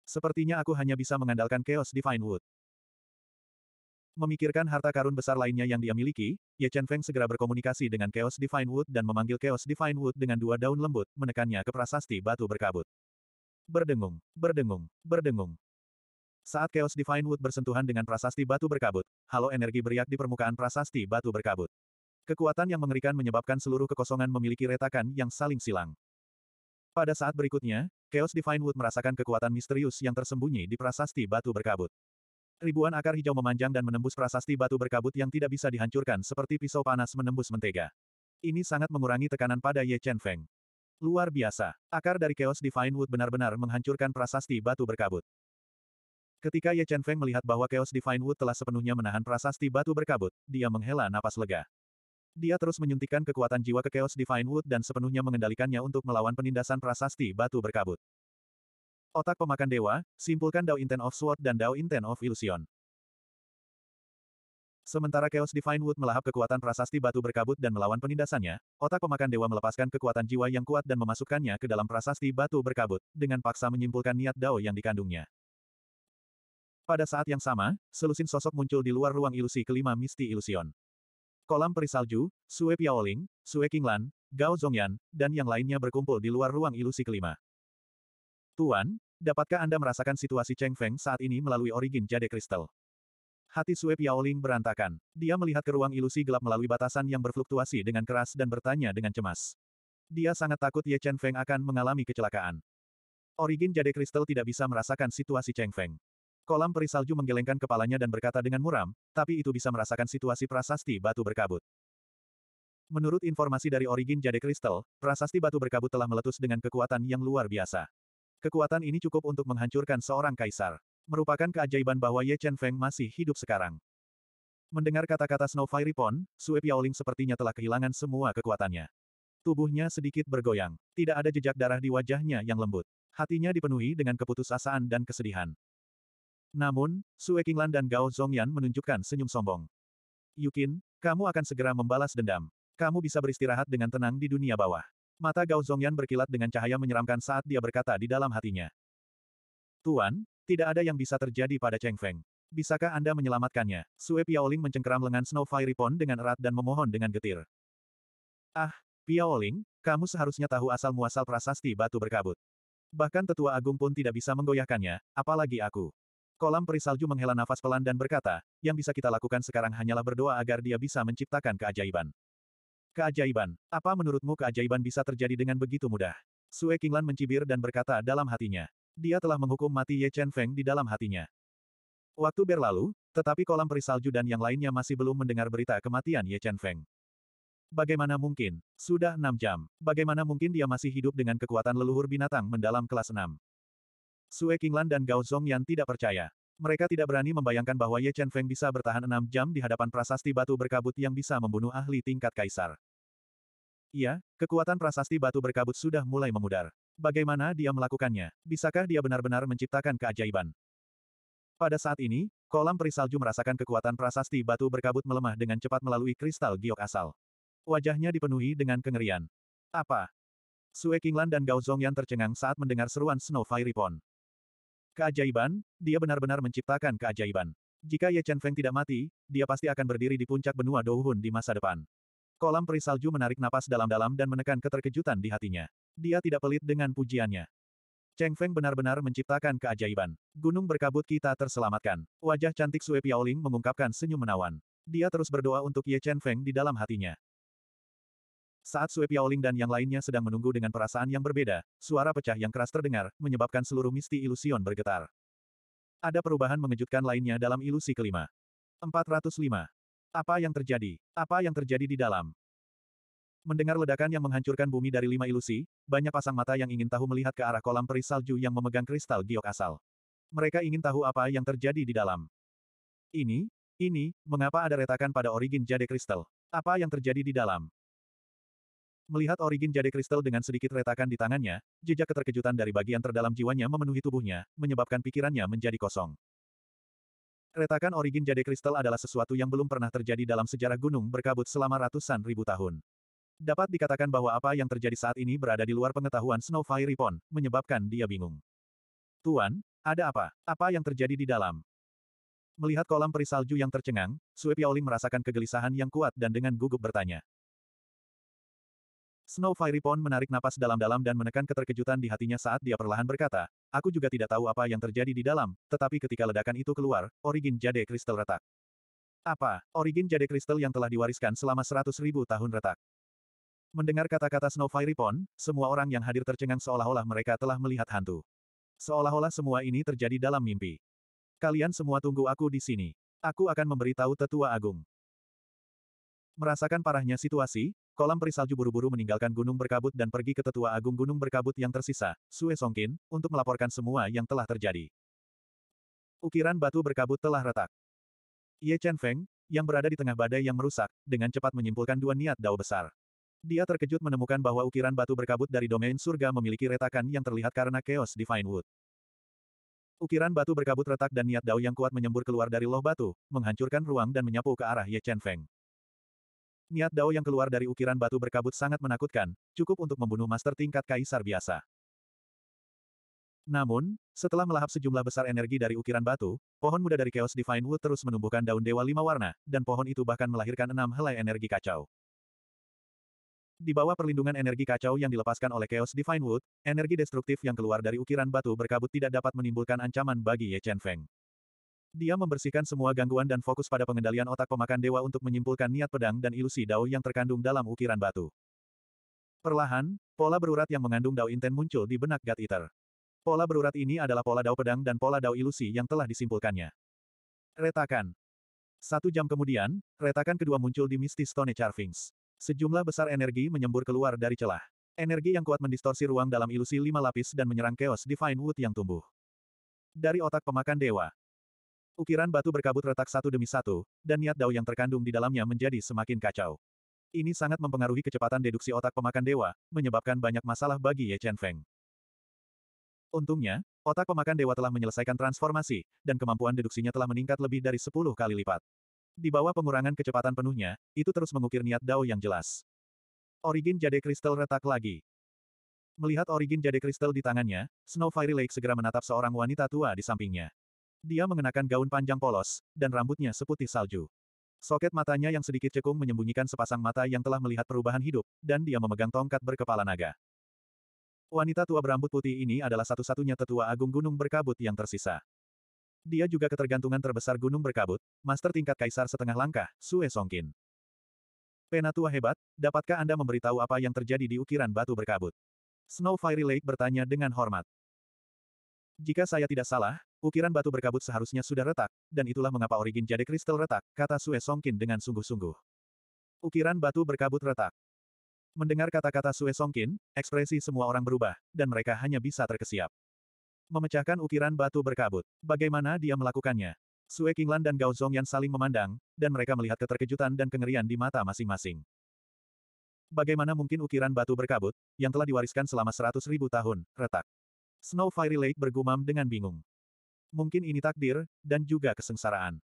Sepertinya aku hanya bisa mengandalkan Chaos Divine Wood. Memikirkan harta karun besar lainnya yang dia miliki, Ye Chen Feng segera berkomunikasi dengan Chaos Divine Wood dan memanggil Chaos Divine Wood dengan dua daun lembut, menekannya ke prasasti batu berkabut. Berdengung, berdengung, berdengung. Saat Chaos Divine Wood bersentuhan dengan prasasti batu berkabut, halo energi beriak di permukaan prasasti batu berkabut. Kekuatan yang mengerikan menyebabkan seluruh kekosongan memiliki retakan yang saling silang. Pada saat berikutnya, Chaos Divine Wood merasakan kekuatan misterius yang tersembunyi di prasasti batu berkabut. Ribuan akar hijau memanjang dan menembus prasasti batu berkabut yang tidak bisa dihancurkan seperti pisau panas menembus mentega. Ini sangat mengurangi tekanan pada Ye Chen Feng. Luar biasa, akar dari Chaos Divine Wood benar-benar menghancurkan prasasti batu berkabut. Ketika Ye Chen Feng melihat bahwa Chaos Divine Wood telah sepenuhnya menahan prasasti batu berkabut, dia menghela napas lega. Dia terus menyuntikkan kekuatan jiwa ke Chaos Divine Wood dan sepenuhnya mengendalikannya untuk melawan penindasan prasasti batu berkabut. Otak pemakan dewa, simpulkan Dao Intent of Sword dan Dao Intent of Illusion. Sementara Chaos Divine Wood melahap kekuatan prasasti batu berkabut dan melawan penindasannya, otak pemakan dewa melepaskan kekuatan jiwa yang kuat dan memasukkannya ke dalam prasasti batu berkabut, dengan paksa menyimpulkan niat Dao yang dikandungnya. Pada saat yang sama, selusin sosok muncul di luar ruang ilusi kelima Misti Illusion. Kolam perisalju, Sue Piaoling, Sue Qinglan, Gao Zongyan, dan yang lainnya berkumpul di luar ruang ilusi kelima. Tuan, dapatkah Anda merasakan situasi Cheng Feng saat ini melalui origin jade kristal? Hati Sue Piaoling berantakan. Dia melihat ke ruang ilusi gelap melalui batasan yang berfluktuasi dengan keras dan bertanya dengan cemas. Dia sangat takut Ye Chen Feng akan mengalami kecelakaan. Origin jade kristal tidak bisa merasakan situasi Cheng Feng. Kolam perisalju menggelengkan kepalanya dan berkata dengan muram, tapi itu bisa merasakan situasi prasasti batu berkabut. Menurut informasi dari origin jade kristal, prasasti batu berkabut telah meletus dengan kekuatan yang luar biasa. Kekuatan ini cukup untuk menghancurkan seorang kaisar. Merupakan keajaiban bahwa Ye Chen Feng masih hidup sekarang. Mendengar kata-kata Snow Fairy Pond, Sue Piaoling sepertinya telah kehilangan semua kekuatannya. Tubuhnya sedikit bergoyang. Tidak ada jejak darah di wajahnya yang lembut. Hatinya dipenuhi dengan keputusasaan dan kesedihan. Namun, Sue Qinglan dan Gao Zongyan menunjukkan senyum sombong. Yukin, kamu akan segera membalas dendam. Kamu bisa beristirahat dengan tenang di dunia bawah. Mata Gao Zongyan berkilat dengan cahaya menyeramkan saat dia berkata di dalam hatinya. Tuan, tidak ada yang bisa terjadi pada Cheng Feng. Bisakah Anda menyelamatkannya? Sue Piaoling mencengkeram lengan Snow Fairy Pond dengan erat dan memohon dengan getir. Ah, Piaoling, kamu seharusnya tahu asal-muasal prasasti batu berkabut. Bahkan tetua agung pun tidak bisa menggoyahkannya, apalagi aku. Kolam perisalju menghela nafas pelan dan berkata, yang bisa kita lakukan sekarang hanyalah berdoa agar dia bisa menciptakan keajaiban. Keajaiban. Apa menurutmu keajaiban bisa terjadi dengan begitu mudah? Sue Qinglan mencibir dan berkata dalam hatinya. Dia telah menghukum mati Ye Chen Feng di dalam hatinya. Waktu berlalu, tetapi kolam perisalju dan yang lainnya masih belum mendengar berita kematian Ye Chen Feng. Bagaimana mungkin? Sudah enam jam. Bagaimana mungkin dia masih hidup dengan kekuatan leluhur binatang mendalam kelas enam? Sue Qinglan dan Gao Zhongyan tidak percaya. Mereka tidak berani membayangkan bahwa Ye Chen Feng bisa bertahan enam jam di hadapan prasasti batu berkabut yang bisa membunuh ahli tingkat kaisar. Iya, kekuatan prasasti batu berkabut sudah mulai memudar. Bagaimana dia melakukannya? Bisakah dia benar-benar menciptakan keajaiban? Pada saat ini, kolam perisalju merasakan kekuatan prasasti batu berkabut melemah dengan cepat melalui kristal giok asal. Wajahnya dipenuhi dengan kengerian. Apa? Sue Qinglan dan Gao Zongyan tercengang saat mendengar seruan Snow Fairy Pond. Keajaiban, dia benar-benar menciptakan keajaiban. Jika Ye Chen Feng tidak mati, dia pasti akan berdiri di puncak benua Douhun di masa depan. Kolam perisalju menarik napas dalam-dalam dan menekan keterkejutan di hatinya. Dia tidak pelit dengan pujiannya. Cheng Feng benar-benar menciptakan keajaiban. Gunung berkabut kita terselamatkan. Wajah cantik Sue Piaoling mengungkapkan senyum menawan. Dia terus berdoa untuk Ye Chen Feng di dalam hatinya. Saat Sue Piaoling dan yang lainnya sedang menunggu dengan perasaan yang berbeda, suara pecah yang keras terdengar, menyebabkan seluruh misti ilusion bergetar. Ada perubahan mengejutkan lainnya dalam ilusi kelima. 405. Apa yang terjadi? Apa yang terjadi di dalam? Mendengar ledakan yang menghancurkan bumi dari lima ilusi, banyak pasang mata yang ingin tahu melihat ke arah kolam peri salju yang memegang kristal giok asal. Mereka ingin tahu apa yang terjadi di dalam. Ini, ini, mengapa ada retakan pada origin jade kristal? Apa yang terjadi di dalam? Melihat origin jade kristal dengan sedikit retakan di tangannya, jejak keterkejutan dari bagian terdalam jiwanya memenuhi tubuhnya, menyebabkan pikirannya menjadi kosong. Retakan origin jade kristal adalah sesuatu yang belum pernah terjadi dalam sejarah gunung berkabut selama ratusan ribu tahun. Dapat dikatakan bahwa apa yang terjadi saat ini berada di luar pengetahuan Snowfire Ripon, menyebabkan dia bingung. Tuan, ada apa? Apa yang terjadi di dalam? Melihat kolam perisalju yang tercengang, Sue Piaoling merasakan kegelisahan yang kuat dan dengan gugup bertanya. Snow Fairy Pond menarik napas dalam-dalam dan menekan keterkejutan di hatinya saat dia perlahan berkata, aku juga tidak tahu apa yang terjadi di dalam, tetapi ketika ledakan itu keluar, origin jade kristal retak. Apa? Origin jade kristal yang telah diwariskan selama seratus ribu tahun retak. Mendengar kata-kata Snow Fairy Pond, semua orang yang hadir tercengang seolah-olah mereka telah melihat hantu. Seolah-olah semua ini terjadi dalam mimpi. Kalian semua tunggu aku di sini. Aku akan memberitahu tetua agung. Merasakan parahnya situasi, Kolam perisalju buru-buru meninggalkan gunung berkabut dan pergi ke tetua agung gunung berkabut yang tersisa, Sue Songkin, untuk melaporkan semua yang telah terjadi. Ukiran batu berkabut telah retak. Ye Chen Feng, yang berada di tengah badai yang merusak, dengan cepat menyimpulkan dua niat dao besar. Dia terkejut menemukan bahwa ukiran batu berkabut dari domain surga memiliki retakan yang terlihat karena chaos Divine Wood. Ukiran batu berkabut retak dan niat dao yang kuat menyembur keluar dari loh batu, menghancurkan ruang dan menyapu ke arah Ye Chen Feng. Niat Dao yang keluar dari ukiran batu berkabut sangat menakutkan, cukup untuk membunuh master tingkat kaisar biasa. Namun, setelah melahap sejumlah besar energi dari ukiran batu, pohon muda dari Chaos Divine Wood terus menumbuhkan daun dewa lima warna, dan pohon itu bahkan melahirkan enam helai energi kacau. Di bawah perlindungan energi kacau yang dilepaskan oleh Chaos Divine Wood, energi destruktif yang keluar dari ukiran batu berkabut tidak dapat menimbulkan ancaman bagi Ye Chen Feng. Dia membersihkan semua gangguan dan fokus pada pengendalian otak pemakan dewa untuk menyimpulkan niat pedang dan ilusi dao yang terkandung dalam ukiran batu. Perlahan, pola berurat yang mengandung dao inten muncul di benak God Eater. Pola berurat ini adalah pola dao pedang dan pola dao ilusi yang telah disimpulkannya. Retakan. Satu jam kemudian, retakan kedua muncul di Misty Stone Charvings. Sejumlah besar energi menyembur keluar dari celah. Energi yang kuat mendistorsi ruang dalam ilusi lima lapis dan menyerang chaos Divine Wood yang tumbuh. Dari otak pemakan dewa, Ukiran batu berkabut retak satu demi satu, dan niat Dao yang terkandung di dalamnya menjadi semakin kacau. Ini sangat mempengaruhi kecepatan deduksi otak pemakan dewa, menyebabkan banyak masalah bagi Ye Chen Feng. Untungnya, otak pemakan dewa telah menyelesaikan transformasi, dan kemampuan deduksinya telah meningkat lebih dari 10 kali lipat. Di bawah pengurangan kecepatan penuhnya, itu terus mengukir niat Dao yang jelas. Origin jade Crystal retak lagi. Melihat origin jade kristal di tangannya, Snow Fairy Lake segera menatap seorang wanita tua di sampingnya. Dia mengenakan gaun panjang polos, dan rambutnya seputih salju. Soket matanya yang sedikit cekung menyembunyikan sepasang mata yang telah melihat perubahan hidup, dan dia memegang tongkat berkepala naga. Wanita tua berambut putih ini adalah satu-satunya tetua agung gunung berkabut yang tersisa. Dia juga ketergantungan terbesar gunung berkabut, master tingkat kaisar setengah langkah, Sue Songkin. Penatua hebat, dapatkah Anda memberitahu apa yang terjadi di ukiran batu berkabut? Snow Fiery Lake bertanya dengan hormat. Jika saya tidak salah, Ukiran batu berkabut seharusnya sudah retak, dan itulah mengapa origin jade kristal retak, kata Sue Songkin dengan sungguh-sungguh. Ukiran batu berkabut retak. Mendengar kata-kata Sue Songkin, ekspresi semua orang berubah, dan mereka hanya bisa terkesiap. Memecahkan ukiran batu berkabut. Bagaimana dia melakukannya? Sue Kinglan dan Gao Zongyan saling memandang, dan mereka melihat keterkejutan dan kengerian di mata masing-masing. Bagaimana mungkin ukiran batu berkabut, yang telah diwariskan selama seratus ribu tahun, retak? Snow Fiery Lake bergumam dengan bingung. Mungkin ini takdir, dan juga kesengsaraan.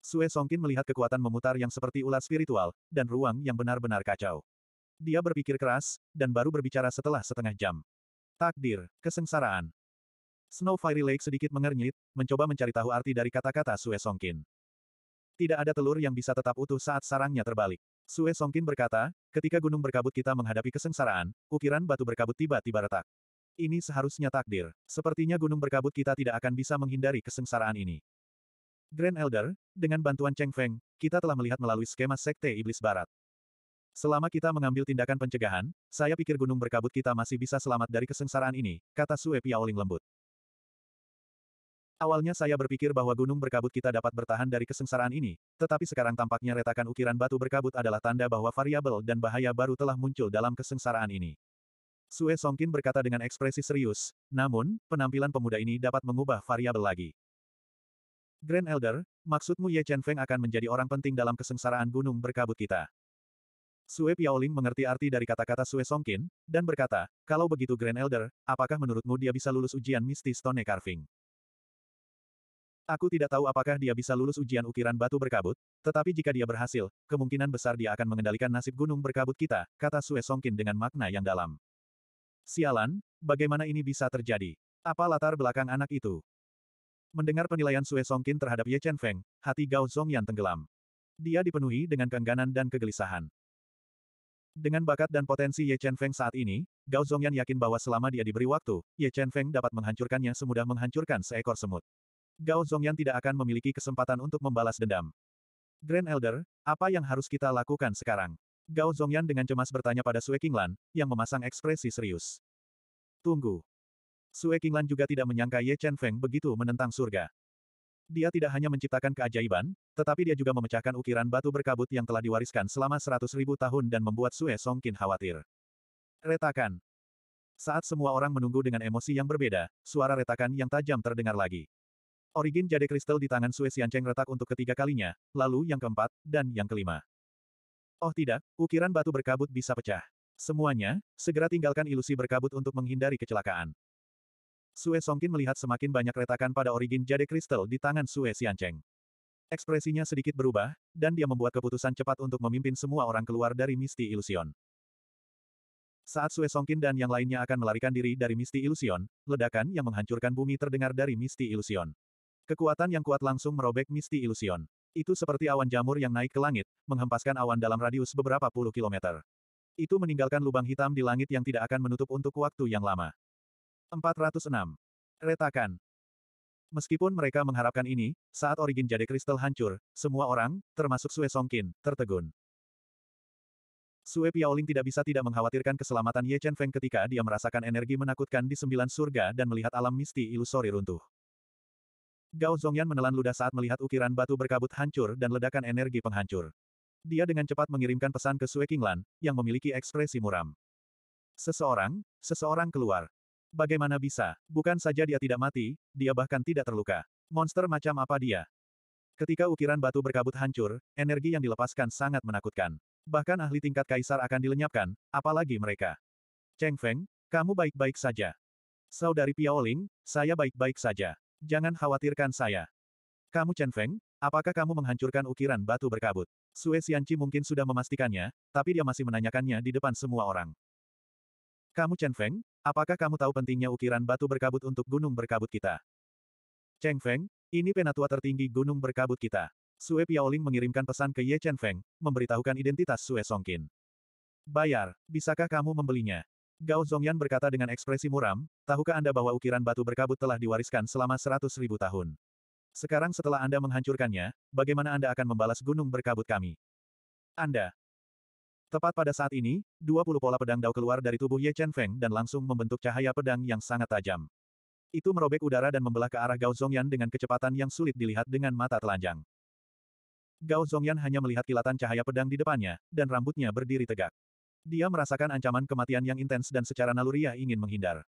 Sue Songkin melihat kekuatan memutar yang seperti ulat spiritual, dan ruang yang benar-benar kacau. Dia berpikir keras, dan baru berbicara setelah setengah jam. Takdir, kesengsaraan. Snow Fiery Lake sedikit mengernyit, mencoba mencari tahu arti dari kata-kata Sue Songkin. Tidak ada telur yang bisa tetap utuh saat sarangnya terbalik. Sue Songkin berkata, ketika gunung berkabut kita menghadapi kesengsaraan, ukiran batu berkabut tiba-tiba retak. Ini seharusnya takdir. Sepertinya gunung berkabut kita tidak akan bisa menghindari kesengsaraan ini. Grand Elder, dengan bantuan Cheng Feng, kita telah melihat melalui skema Sekte Iblis Barat. Selama kita mengambil tindakan pencegahan, saya pikir gunung berkabut kita masih bisa selamat dari kesengsaraan ini, kata Sue Piaoling lembut. Awalnya saya berpikir bahwa gunung berkabut kita dapat bertahan dari kesengsaraan ini, tetapi sekarang tampaknya retakan ukiran batu berkabut adalah tanda bahwa variabel dan bahaya baru telah muncul dalam kesengsaraan ini. Sue Songkin berkata dengan ekspresi serius, namun, penampilan pemuda ini dapat mengubah variabel lagi. Grand Elder, maksudmu Ye Chen Feng akan menjadi orang penting dalam kesengsaraan gunung berkabut kita. Sue Piaoling mengerti arti dari kata-kata Sue Songkin, dan berkata, kalau begitu Grand Elder, apakah menurutmu dia bisa lulus ujian mistis Stone Carving? Aku tidak tahu apakah dia bisa lulus ujian ukiran batu berkabut, tetapi jika dia berhasil, kemungkinan besar dia akan mengendalikan nasib gunung berkabut kita, kata Sue Songkin dengan makna yang dalam. Sialan, bagaimana ini bisa terjadi? Apa latar belakang anak itu? Mendengar penilaian Sue Songkin terhadap Ye Chen Feng, hati Gao Zongyan tenggelam. Dia dipenuhi dengan kengganan dan kegelisahan. Dengan bakat dan potensi Ye Chen Feng saat ini, Gao Zongyan yakin bahwa selama dia diberi waktu, Ye Chen Feng dapat menghancurkannya semudah menghancurkan seekor semut. Gao Zongyan tidak akan memiliki kesempatan untuk membalas dendam. Grand Elder, apa yang harus kita lakukan sekarang? Gao Zongyan dengan cemas bertanya pada Sue Qinglan, yang memasang ekspresi serius. Tunggu. Sue Qinglan juga tidak menyangka Ye Chen Feng begitu menentang surga. Dia tidak hanya menciptakan keajaiban, tetapi dia juga memecahkan ukiran batu berkabut yang telah diwariskan selama seratus ribu tahun dan membuat Sue Songkin khawatir. Retakan. Saat semua orang menunggu dengan emosi yang berbeda, suara retakan yang tajam terdengar lagi. Origin jade kristal di tangan Sue Xiancheng retak untuk ketiga kalinya, lalu yang keempat, dan yang kelima. Oh tidak, ukiran batu berkabut bisa pecah. Semuanya, segera tinggalkan ilusi berkabut untuk menghindari kecelakaan. Sue Songkin melihat semakin banyak retakan pada origin jade kristal di tangan Sue Xiancheng. Ekspresinya sedikit berubah, dan dia membuat keputusan cepat untuk memimpin semua orang keluar dari Misti ilusion. Saat Sue Songkin dan yang lainnya akan melarikan diri dari Misti ilusion, ledakan yang menghancurkan bumi terdengar dari Misti ilusion. Kekuatan yang kuat langsung merobek Misti ilusion. Itu seperti awan jamur yang naik ke langit, menghempaskan awan dalam radius beberapa puluh kilometer. Itu meninggalkan lubang hitam di langit yang tidak akan menutup untuk waktu yang lama. 406. Retakan Meskipun mereka mengharapkan ini, saat origin jade kristal hancur, semua orang, termasuk Sue Songkin, tertegun. Sue Piaoling tidak bisa tidak mengkhawatirkan keselamatan Ye Chen Feng ketika dia merasakan energi menakutkan di sembilan surga dan melihat alam misti ilusori runtuh. Gao Zongyan menelan ludah saat melihat ukiran batu berkabut hancur dan ledakan energi penghancur. Dia dengan cepat mengirimkan pesan ke Sue Qinglan, yang memiliki ekspresi muram. Seseorang, seseorang keluar. Bagaimana bisa? Bukan saja dia tidak mati, dia bahkan tidak terluka. Monster macam apa dia? Ketika ukiran batu berkabut hancur, energi yang dilepaskan sangat menakutkan. Bahkan ahli tingkat kaisar akan dilenyapkan, apalagi mereka. Cheng Feng, kamu baik-baik saja. Saudari Piaoling, saya baik-baik saja. Jangan khawatirkan saya. Kamu Chen Feng, apakah kamu menghancurkan ukiran batu berkabut? Sue Xianqi mungkin sudah memastikannya, tapi dia masih menanyakannya di depan semua orang. Kamu Chen Feng, apakah kamu tahu pentingnya ukiran batu berkabut untuk gunung berkabut kita? Cheng Feng, ini penatua tertinggi gunung berkabut kita. Sue Piaoling mengirimkan pesan ke Ye Chen Feng, memberitahukan identitas Sue Songkin. Bayar, bisakah kamu membelinya? Gao Zongyan berkata dengan ekspresi muram, tahukah Anda bahwa ukiran batu berkabut telah diwariskan selama seratus ribu tahun? Sekarang setelah Anda menghancurkannya, bagaimana Anda akan membalas gunung berkabut kami? Anda. Tepat pada saat ini, 20 pola pedang dao keluar dari tubuh Ye Chen Feng dan langsung membentuk cahaya pedang yang sangat tajam. Itu merobek udara dan membelah ke arah Gao Zongyan dengan kecepatan yang sulit dilihat dengan mata telanjang. Gao Zongyan hanya melihat kilatan cahaya pedang di depannya, dan rambutnya berdiri tegak. Dia merasakan ancaman kematian yang intens dan secara naluriah ingin menghindar.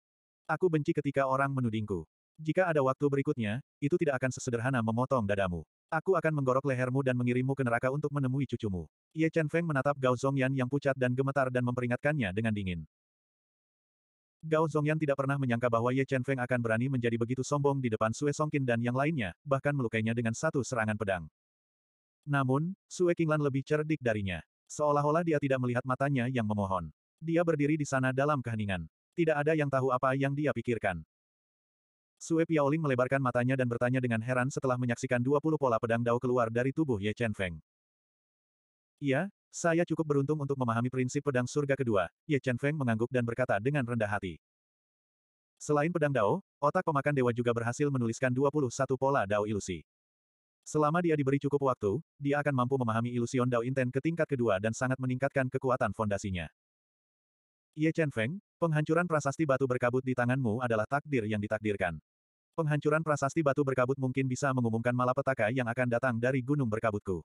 Aku benci ketika orang menudingku. Jika ada waktu berikutnya, itu tidak akan sesederhana memotong dadamu. Aku akan menggorok lehermu dan mengirimmu ke neraka untuk menemui cucumu. Ye Chen Feng menatap Gao Zongyan yang pucat dan gemetar dan memperingatkannya dengan dingin. Gao Zongyan tidak pernah menyangka bahwa Ye Chen Feng akan berani menjadi begitu sombong di depan Sue Songkin dan yang lainnya, bahkan melukainya dengan satu serangan pedang. Namun, Sue Qinglan lebih cerdik darinya. Seolah-olah dia tidak melihat matanya yang memohon. Dia berdiri di sana dalam keheningan. Tidak ada yang tahu apa yang dia pikirkan. Sue Piaoling melebarkan matanya dan bertanya dengan heran setelah menyaksikan 20 pola pedang dao keluar dari tubuh Ye Chen Feng. Iya, saya cukup beruntung untuk memahami prinsip pedang surga kedua, Ye Chen Feng mengangguk dan berkata dengan rendah hati. Selain pedang dao, otak pemakan dewa juga berhasil menuliskan 21 pola dao ilusi. Selama dia diberi cukup waktu, dia akan mampu memahami ilusion Dao Inten ke tingkat kedua dan sangat meningkatkan kekuatan fondasinya. Ye Chen Feng, penghancuran prasasti batu berkabut di tanganmu adalah takdir yang ditakdirkan. Penghancuran prasasti batu berkabut mungkin bisa mengumumkan malapetaka yang akan datang dari gunung berkabutku.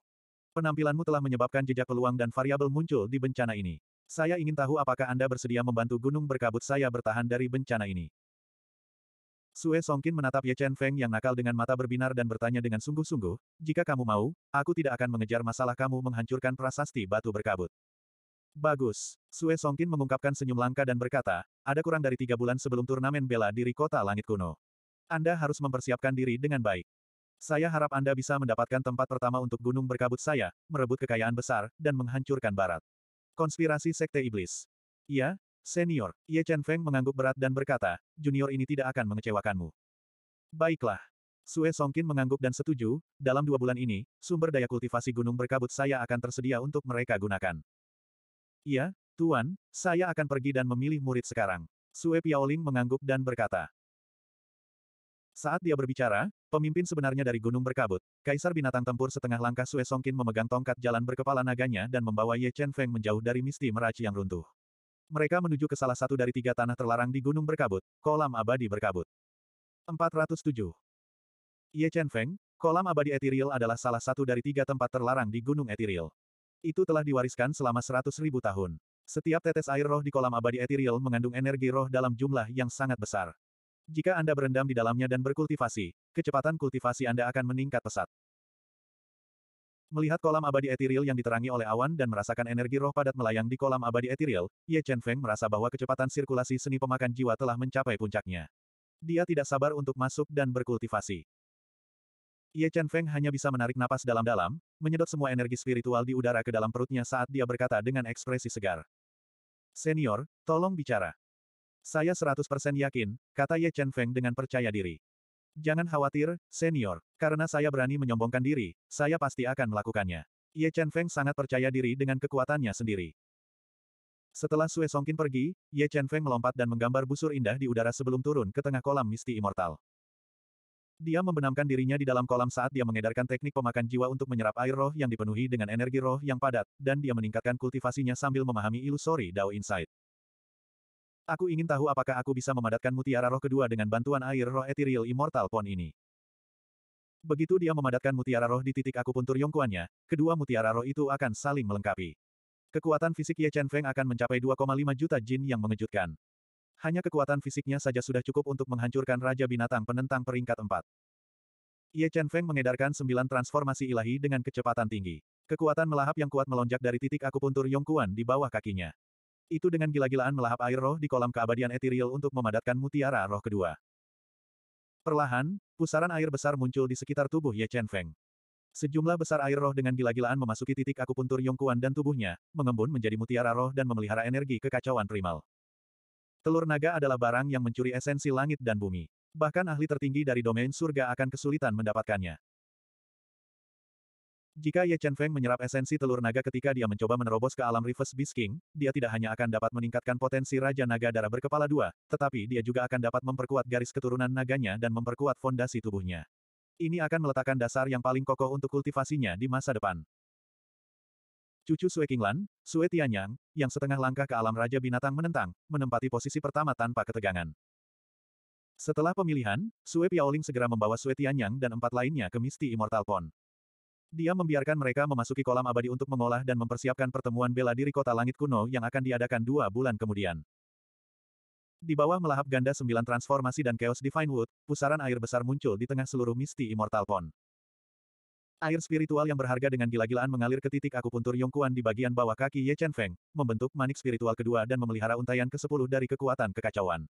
Penampilanmu telah menyebabkan jejak peluang dan variabel muncul di bencana ini. Saya ingin tahu apakah Anda bersedia membantu gunung berkabut saya bertahan dari bencana ini. Sue Songkin menatap Ye Chen Feng yang nakal dengan mata berbinar dan bertanya dengan sungguh-sungguh, jika kamu mau, aku tidak akan mengejar masalah kamu menghancurkan prasasti batu berkabut. Bagus. Sue Songkin mengungkapkan senyum langka dan berkata, ada kurang dari tiga bulan sebelum turnamen bela diri kota langit kuno. Anda harus mempersiapkan diri dengan baik. Saya harap Anda bisa mendapatkan tempat pertama untuk gunung berkabut saya, merebut kekayaan besar, dan menghancurkan barat. Konspirasi Sekte Iblis. Iya, Senior, Ye Chen Feng mengangguk berat dan berkata, junior ini tidak akan mengecewakanmu. Baiklah. Sue Songkin mengangguk dan setuju, dalam dua bulan ini, sumber daya kultivasi gunung berkabut saya akan tersedia untuk mereka gunakan. Iya, Tuan, saya akan pergi dan memilih murid sekarang. Sue Piaoling mengangguk dan berkata. Saat dia berbicara, pemimpin sebenarnya dari gunung berkabut, kaisar binatang tempur setengah langkah Sue Songkin memegang tongkat jalan berkepala naganya dan membawa Ye Chen Feng menjauh dari misti meraci yang runtuh. Mereka menuju ke salah satu dari tiga tanah terlarang di Gunung Berkabut, Kolam Abadi Berkabut. 407. Ye Chen Feng, Kolam Abadi Ethereal adalah salah satu dari tiga tempat terlarang di Gunung Ethereal. Itu telah diwariskan selama 100.000 tahun. Setiap tetes air roh di kolam abadi Ethereal mengandung energi roh dalam jumlah yang sangat besar. Jika Anda berendam di dalamnya dan berkultivasi, kecepatan kultivasi Anda akan meningkat pesat. Melihat kolam abadi etiril yang diterangi oleh awan dan merasakan energi roh padat melayang di kolam abadi etiril, Ye Chen Feng merasa bahwa kecepatan sirkulasi seni pemakan jiwa telah mencapai puncaknya. Dia tidak sabar untuk masuk dan berkultivasi. Ye Chen Feng hanya bisa menarik napas dalam-dalam, menyedot semua energi spiritual di udara ke dalam perutnya saat dia berkata dengan ekspresi segar. Senior, tolong bicara. Saya 100% yakin, kata Ye Chen Feng dengan percaya diri. Jangan khawatir, senior, karena saya berani menyombongkan diri, saya pasti akan melakukannya. Ye Chen Feng sangat percaya diri dengan kekuatannya sendiri. Setelah Sue Songkin pergi, Ye Chen Feng melompat dan menggambar busur indah di udara sebelum turun ke tengah kolam misti immortal. Dia membenamkan dirinya di dalam kolam saat dia mengedarkan teknik pemakan jiwa untuk menyerap air roh yang dipenuhi dengan energi roh yang padat, dan dia meningkatkan kultivasinya sambil memahami ilusori Dao Insight. Aku ingin tahu apakah aku bisa memadatkan mutiara roh kedua dengan bantuan air roh ethereal immortal pon ini. Begitu dia memadatkan mutiara roh di titik akupuntur yongkuannya, kedua mutiara roh itu akan saling melengkapi. Kekuatan fisik Ye Chen Feng akan mencapai 2,5 juta jin yang mengejutkan. Hanya kekuatan fisiknya saja sudah cukup untuk menghancurkan Raja Binatang penentang peringkat 4. Ye Chen Feng mengedarkan sembilan transformasi ilahi dengan kecepatan tinggi. Kekuatan melahap yang kuat melonjak dari titik akupuntur Yongkuan di bawah kakinya. Itu dengan gila-gilaan melahap air roh di kolam keabadian etiril untuk memadatkan mutiara roh kedua. Perlahan, pusaran air besar muncul di sekitar tubuh Ye Chen Feng. Sejumlah besar air roh dengan gila-gilaan memasuki titik akupuntur Yongkuan dan tubuhnya, mengembun menjadi mutiara roh dan memelihara energi kekacauan primal. Telur naga adalah barang yang mencuri esensi langit dan bumi. Bahkan ahli tertinggi dari domain surga akan kesulitan mendapatkannya. Jika Ye Chen Feng menyerap esensi telur naga ketika dia mencoba menerobos ke alam Reverse Beast King, dia tidak hanya akan dapat meningkatkan potensi Raja Naga Darah berkepala dua, tetapi dia juga akan dapat memperkuat garis keturunan naganya dan memperkuat fondasi tubuhnya. Ini akan meletakkan dasar yang paling kokoh untuk kultivasinya di masa depan. Cucu Sue Qinglan, Sue Tianyang, yang setengah langkah ke alam Raja Binatang menentang, menempati posisi pertama tanpa ketegangan. Setelah pemilihan, Sue Piaoling segera membawa Sue Tianyang dan empat lainnya ke Misti Immortal Pond. Dia membiarkan mereka memasuki kolam abadi untuk mengolah dan mempersiapkan pertemuan bela diri kota langit kuno yang akan diadakan dua bulan kemudian. Di bawah melahap ganda sembilan transformasi dan Chaos Divine Wood, pusaran air besar muncul di tengah seluruh misti Immortal Pond. Air spiritual yang berharga dengan gila-gilaan mengalir ke titik akupuntur Yongkuan di bagian bawah kaki Ye Chen Feng, membentuk manik spiritual kedua dan memelihara untayan ke-10 dari kekuatan kekacauan.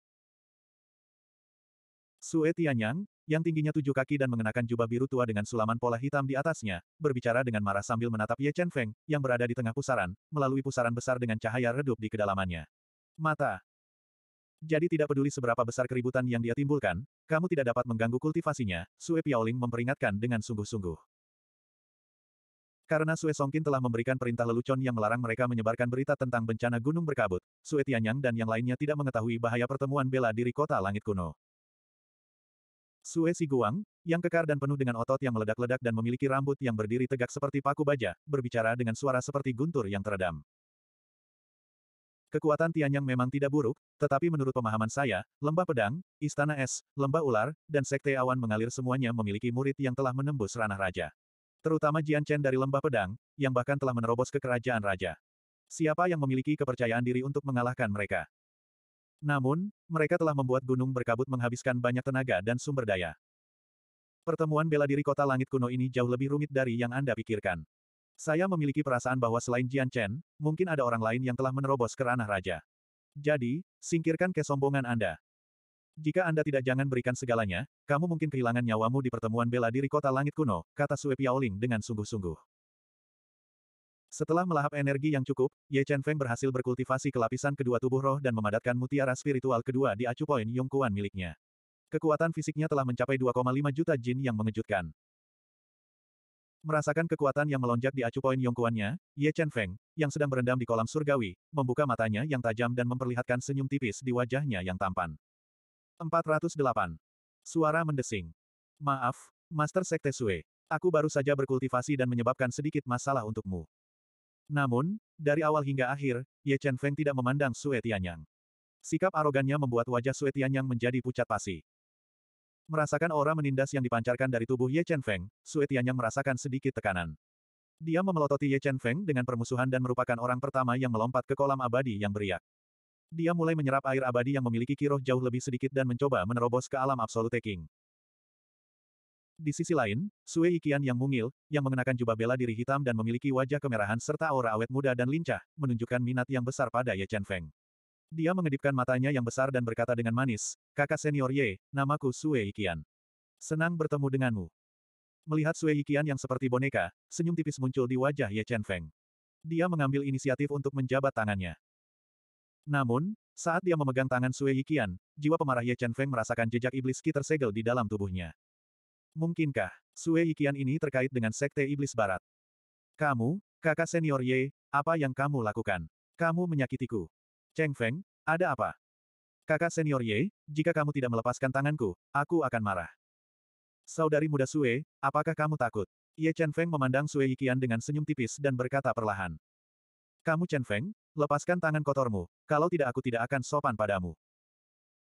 Sue Tianyang, yang tingginya tujuh kaki dan mengenakan jubah biru tua dengan sulaman pola hitam di atasnya, berbicara dengan marah sambil menatap Ye Chen Feng, yang berada di tengah pusaran, melalui pusaran besar dengan cahaya redup di kedalamannya. Mata. Jadi tidak peduli seberapa besar keributan yang dia timbulkan, kamu tidak dapat mengganggu kultivasinya, Sue Piaoling memperingatkan dengan sungguh-sungguh. Karena Sue Songkin telah memberikan perintah lelucon yang melarang mereka menyebarkan berita tentang bencana gunung berkabut, Sue Tianyang dan yang lainnya tidak mengetahui bahaya pertemuan bela diri kota langit kuno. Sue Guang, yang kekar dan penuh dengan otot yang meledak-ledak dan memiliki rambut yang berdiri tegak seperti paku baja, berbicara dengan suara seperti guntur yang teredam. Kekuatan Tianyang memang tidak buruk, tetapi menurut pemahaman saya, lembah pedang, istana es, lembah ular, dan sekte awan mengalir semuanya memiliki murid yang telah menembus ranah raja. Terutama Jian Chen dari lembah pedang, yang bahkan telah menerobos ke kerajaan raja. Siapa yang memiliki kepercayaan diri untuk mengalahkan mereka? Namun, mereka telah membuat gunung berkabut menghabiskan banyak tenaga dan sumber daya. Pertemuan bela diri kota langit kuno ini jauh lebih rumit dari yang Anda pikirkan. Saya memiliki perasaan bahwa selain Jian Chen, mungkin ada orang lain yang telah menerobos ke ranah raja. Jadi, singkirkan kesombongan Anda. Jika Anda tidak jangan berikan segalanya, kamu mungkin kehilangan nyawamu di pertemuan bela diri kota langit kuno, kata Sue Piaoling dengan sungguh-sungguh. Setelah melahap energi yang cukup, Ye Chen Feng berhasil berkultivasi ke lapisan kedua tubuh roh dan memadatkan mutiara spiritual kedua di acu poin Yong Kuan miliknya. Kekuatan fisiknya telah mencapai 2,5 juta jin yang mengejutkan. Merasakan kekuatan yang melonjak di acu poin Yong nya Ye Chen Feng, yang sedang berendam di kolam surgawi, membuka matanya yang tajam dan memperlihatkan senyum tipis di wajahnya yang tampan. 408. Suara mendesing. Maaf, Master Sekte Sui. Aku baru saja berkultivasi dan menyebabkan sedikit masalah untukmu. Namun, dari awal hingga akhir, Ye Chen Feng tidak memandang Sue Tianyang. Sikap arogannya membuat wajah Sue Tianyang menjadi pucat pasi. Merasakan aura menindas yang dipancarkan dari tubuh Ye Chen Feng, Sue Tianyang merasakan sedikit tekanan. Dia memelototi Ye Chen Feng dengan permusuhan dan merupakan orang pertama yang melompat ke kolam abadi yang beriak. Dia mulai menyerap air abadi yang memiliki kiroh jauh lebih sedikit dan mencoba menerobos ke alam Absolute King. Di sisi lain, Sue Ikian yang mungil, yang mengenakan jubah bela diri hitam dan memiliki wajah kemerahan serta aura awet muda dan lincah, menunjukkan minat yang besar pada Ye Chen Feng. Dia mengedipkan matanya yang besar dan berkata dengan manis, kakak senior Ye, namaku Sue Ikian. Senang bertemu denganmu. Melihat Sue Ikian yang seperti boneka, senyum tipis muncul di wajah Ye Chen Feng. Dia mengambil inisiatif untuk menjabat tangannya. Namun, saat dia memegang tangan Sue Yikian, jiwa pemarah Ye Chen Feng merasakan jejak iblis Ki tersegel di dalam tubuhnya. Mungkinkah, Sue Ikian ini terkait dengan Sekte Iblis Barat? Kamu, kakak senior Ye, apa yang kamu lakukan? Kamu menyakitiku. Cheng Feng, ada apa? Kakak senior Ye, jika kamu tidak melepaskan tanganku, aku akan marah. Saudari muda Sue, apakah kamu takut? Ye Chen Feng memandang Sue Yikian dengan senyum tipis dan berkata perlahan. Kamu Chen Feng, lepaskan tangan kotormu, kalau tidak aku tidak akan sopan padamu.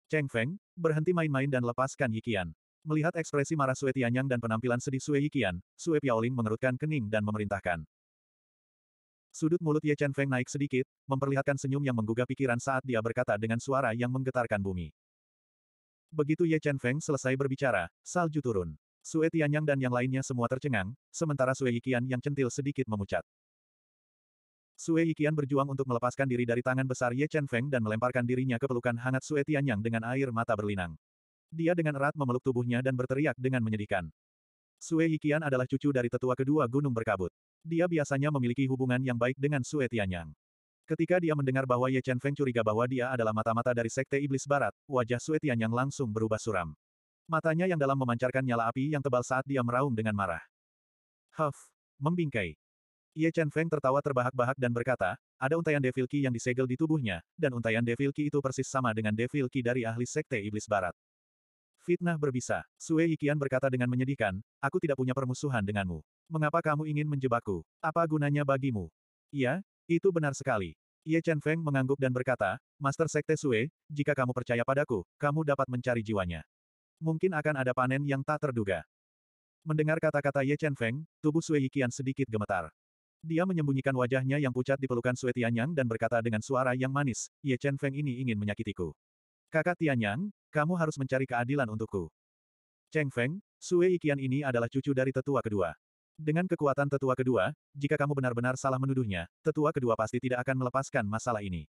Cheng Feng, berhenti main-main dan lepaskan Yikian. Melihat ekspresi marah Sue Tianyang dan penampilan sedih Sue Yikian, Sue Piaoling mengerutkan kening dan memerintahkan. Sudut mulut Ye Chen Feng naik sedikit, memperlihatkan senyum yang menggugah pikiran saat dia berkata dengan suara yang menggetarkan bumi. Begitu Ye Chen Feng selesai berbicara, salju turun. Sue Tianyang dan yang lainnya semua tercengang, sementara Sue Yikian yang centil sedikit memucat. Sue Yikian berjuang untuk melepaskan diri dari tangan besar Ye Chen Feng dan melemparkan dirinya ke pelukan hangat Sue Tianyang dengan air mata berlinang. Dia dengan erat memeluk tubuhnya dan berteriak dengan menyedihkan. Sue Yikian adalah cucu dari tetua kedua gunung berkabut. Dia biasanya memiliki hubungan yang baik dengan Sue Tianyang. Ketika dia mendengar bahwa Ye Chen Feng curiga bahwa dia adalah mata-mata dari Sekte Iblis Barat, wajah Sue Tianyang langsung berubah suram. Matanya yang dalam memancarkan nyala api yang tebal saat dia meraung dengan marah. Huff! Membingkai. Ye Chen Feng tertawa terbahak-bahak dan berkata, ada untayan Devil Ki yang disegel di tubuhnya, dan untayan Devil Ki itu persis sama dengan Devil Ki dari ahli Sekte Iblis Barat. Fitnah berbisa. Sue Ikian berkata dengan menyedihkan, aku tidak punya permusuhan denganmu. Mengapa kamu ingin menjebakku? Apa gunanya bagimu? Iya, itu benar sekali. Ye Chen Feng mengangguk dan berkata, Master Sekte Sue, jika kamu percaya padaku, kamu dapat mencari jiwanya. Mungkin akan ada panen yang tak terduga. Mendengar kata-kata Ye Chen Feng, tubuh Sue Yikian sedikit gemetar. Dia menyembunyikan wajahnya yang pucat di pelukan Sue Tianyang dan berkata dengan suara yang manis, Ye Chen Feng ini ingin menyakitiku. Kakak Tianyang, kamu harus mencari keadilan untukku. Cheng Feng, Sue Ikian ini adalah cucu dari tetua kedua. Dengan kekuatan tetua kedua, jika kamu benar-benar salah menuduhnya, tetua kedua pasti tidak akan melepaskan masalah ini.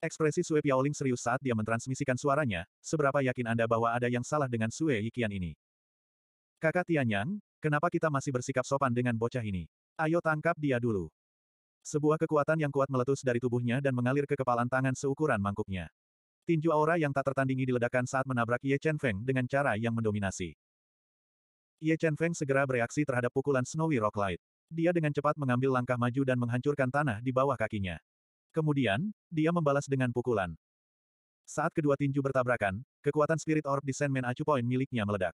Ekspresi Sue Piaoling serius saat dia mentransmisikan suaranya, seberapa yakin Anda bahwa ada yang salah dengan Sue Ikian ini. Kakak Tianyang, kenapa kita masih bersikap sopan dengan bocah ini? Ayo tangkap dia dulu. Sebuah kekuatan yang kuat meletus dari tubuhnya dan mengalir ke kepalan tangan seukuran mangkuknya. Tinju aura yang tak tertandingi diledakkan saat menabrak Ye Chen Feng dengan cara yang mendominasi. Ye Chen Feng segera bereaksi terhadap pukulan Snowy Rock Light. Dia dengan cepat mengambil langkah maju dan menghancurkan tanah di bawah kakinya. Kemudian, dia membalas dengan pukulan. Saat kedua tinju bertabrakan, kekuatan Spirit Orb di Sandman Acu Point miliknya meledak.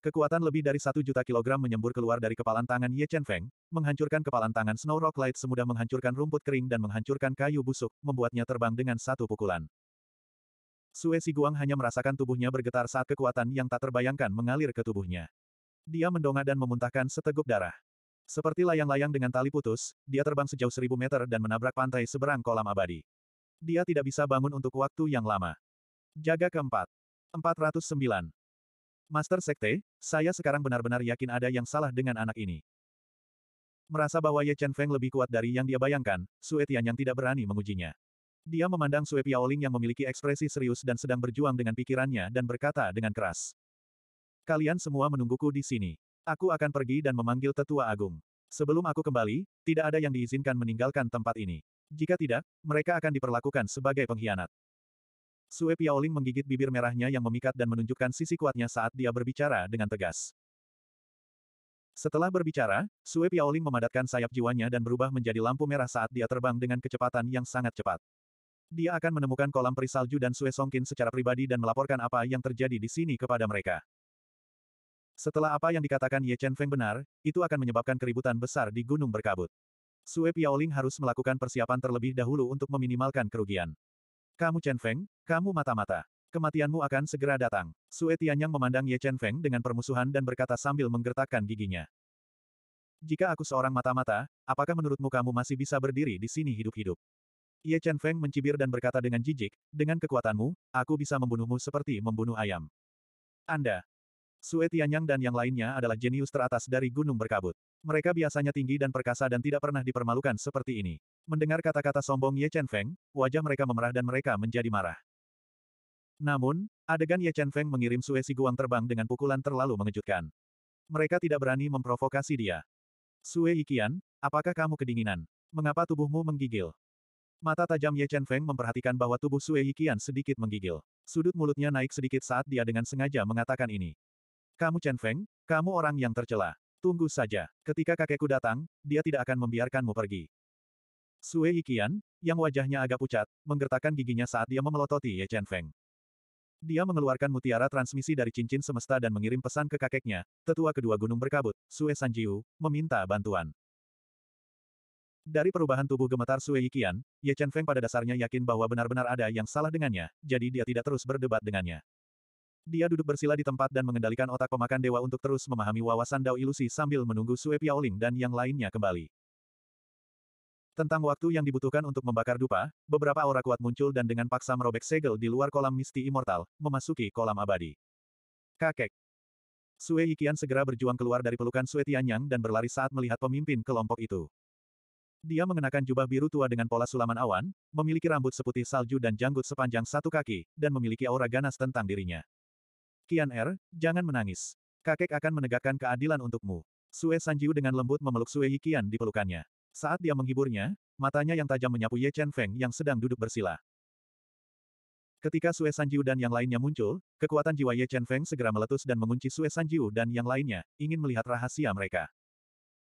Kekuatan lebih dari satu juta kilogram menyembur keluar dari kepalan tangan Ye Chen Feng, menghancurkan kepalan tangan Snow Rock Light semudah menghancurkan rumput kering dan menghancurkan kayu busuk, membuatnya terbang dengan satu pukulan. Sue Guang hanya merasakan tubuhnya bergetar saat kekuatan yang tak terbayangkan mengalir ke tubuhnya. Dia mendongak dan memuntahkan seteguk darah. Seperti layang-layang dengan tali putus, dia terbang sejauh seribu meter dan menabrak pantai seberang kolam abadi. Dia tidak bisa bangun untuk waktu yang lama. Jaga keempat. 409. Master Sekte, saya sekarang benar-benar yakin ada yang salah dengan anak ini. Merasa bahwa Ye Chen Feng lebih kuat dari yang dia bayangkan, Sue yang tidak berani mengujinya. Dia memandang Sue Piaoling yang memiliki ekspresi serius dan sedang berjuang dengan pikirannya dan berkata dengan keras. Kalian semua menungguku di sini. Aku akan pergi dan memanggil tetua agung. Sebelum aku kembali, tidak ada yang diizinkan meninggalkan tempat ini. Jika tidak, mereka akan diperlakukan sebagai pengkhianat. Sue Piaoling menggigit bibir merahnya yang memikat dan menunjukkan sisi kuatnya saat dia berbicara dengan tegas. Setelah berbicara, Sue Piaoling memadatkan sayap jiwanya dan berubah menjadi lampu merah saat dia terbang dengan kecepatan yang sangat cepat. Dia akan menemukan kolam perisalju dan Sue Songkin secara pribadi dan melaporkan apa yang terjadi di sini kepada mereka. Setelah apa yang dikatakan Ye Chen Feng benar, itu akan menyebabkan keributan besar di gunung berkabut. Sue Piaoling harus melakukan persiapan terlebih dahulu untuk meminimalkan kerugian. Kamu Chen Feng, kamu mata-mata. Kematianmu akan segera datang. Sue Tianyang memandang Ye Chen Feng dengan permusuhan dan berkata sambil menggertakkan giginya. Jika aku seorang mata-mata, apakah menurutmu kamu masih bisa berdiri di sini hidup-hidup? Ye Chen Feng mencibir dan berkata dengan jijik, dengan kekuatanmu, aku bisa membunuhmu seperti membunuh ayam. Anda. Sue Tianyang dan yang lainnya adalah jenius teratas dari gunung berkabut. Mereka biasanya tinggi dan perkasa dan tidak pernah dipermalukan seperti ini. Mendengar kata-kata sombong Ye Chen Feng, wajah mereka memerah dan mereka menjadi marah. Namun, adegan Ye Chen Feng mengirim Sue Si Guang terbang dengan pukulan terlalu mengejutkan. Mereka tidak berani memprovokasi dia. Sue Yikian, apakah kamu kedinginan? Mengapa tubuhmu menggigil? Mata tajam Ye Chen Feng memperhatikan bahwa tubuh Sue Yikian sedikit menggigil. Sudut mulutnya naik sedikit saat dia dengan sengaja mengatakan ini. Kamu Chen Feng, kamu orang yang tercela. Tunggu saja, ketika kakekku datang, dia tidak akan membiarkanmu pergi. Sue Yikian, yang wajahnya agak pucat, menggertakkan giginya saat dia memelototi Ye Chen Feng. Dia mengeluarkan mutiara transmisi dari cincin semesta dan mengirim pesan ke kakeknya, tetua kedua gunung berkabut, Sue Sanjiu, meminta bantuan. Dari perubahan tubuh gemetar Sue Yikian, Ye Chen Feng pada dasarnya yakin bahwa benar-benar ada yang salah dengannya, jadi dia tidak terus berdebat dengannya. Dia duduk bersila di tempat dan mengendalikan otak pemakan dewa untuk terus memahami wawasan Dao ilusi sambil menunggu Sue Piaoling dan yang lainnya kembali. Tentang waktu yang dibutuhkan untuk membakar dupa, beberapa aura kuat muncul dan dengan paksa merobek segel di luar kolam misti immortal, memasuki kolam abadi. Kakek. Sue Yikian segera berjuang keluar dari pelukan Sue Tianyang dan berlari saat melihat pemimpin kelompok itu. Dia mengenakan jubah biru tua dengan pola sulaman awan, memiliki rambut seputih salju dan janggut sepanjang satu kaki, dan memiliki aura ganas tentang dirinya. Qian Er, jangan menangis. Kakek akan menegakkan keadilan untukmu. Sue Sanjiu dengan lembut memeluk Sue Yikian di pelukannya. Saat dia menghiburnya, matanya yang tajam menyapu Ye Chen Feng yang sedang duduk bersila. Ketika Sue Sanjiu dan yang lainnya muncul, kekuatan jiwa Ye Chen Feng segera meletus dan mengunci Sue Sanjiu dan yang lainnya, ingin melihat rahasia mereka.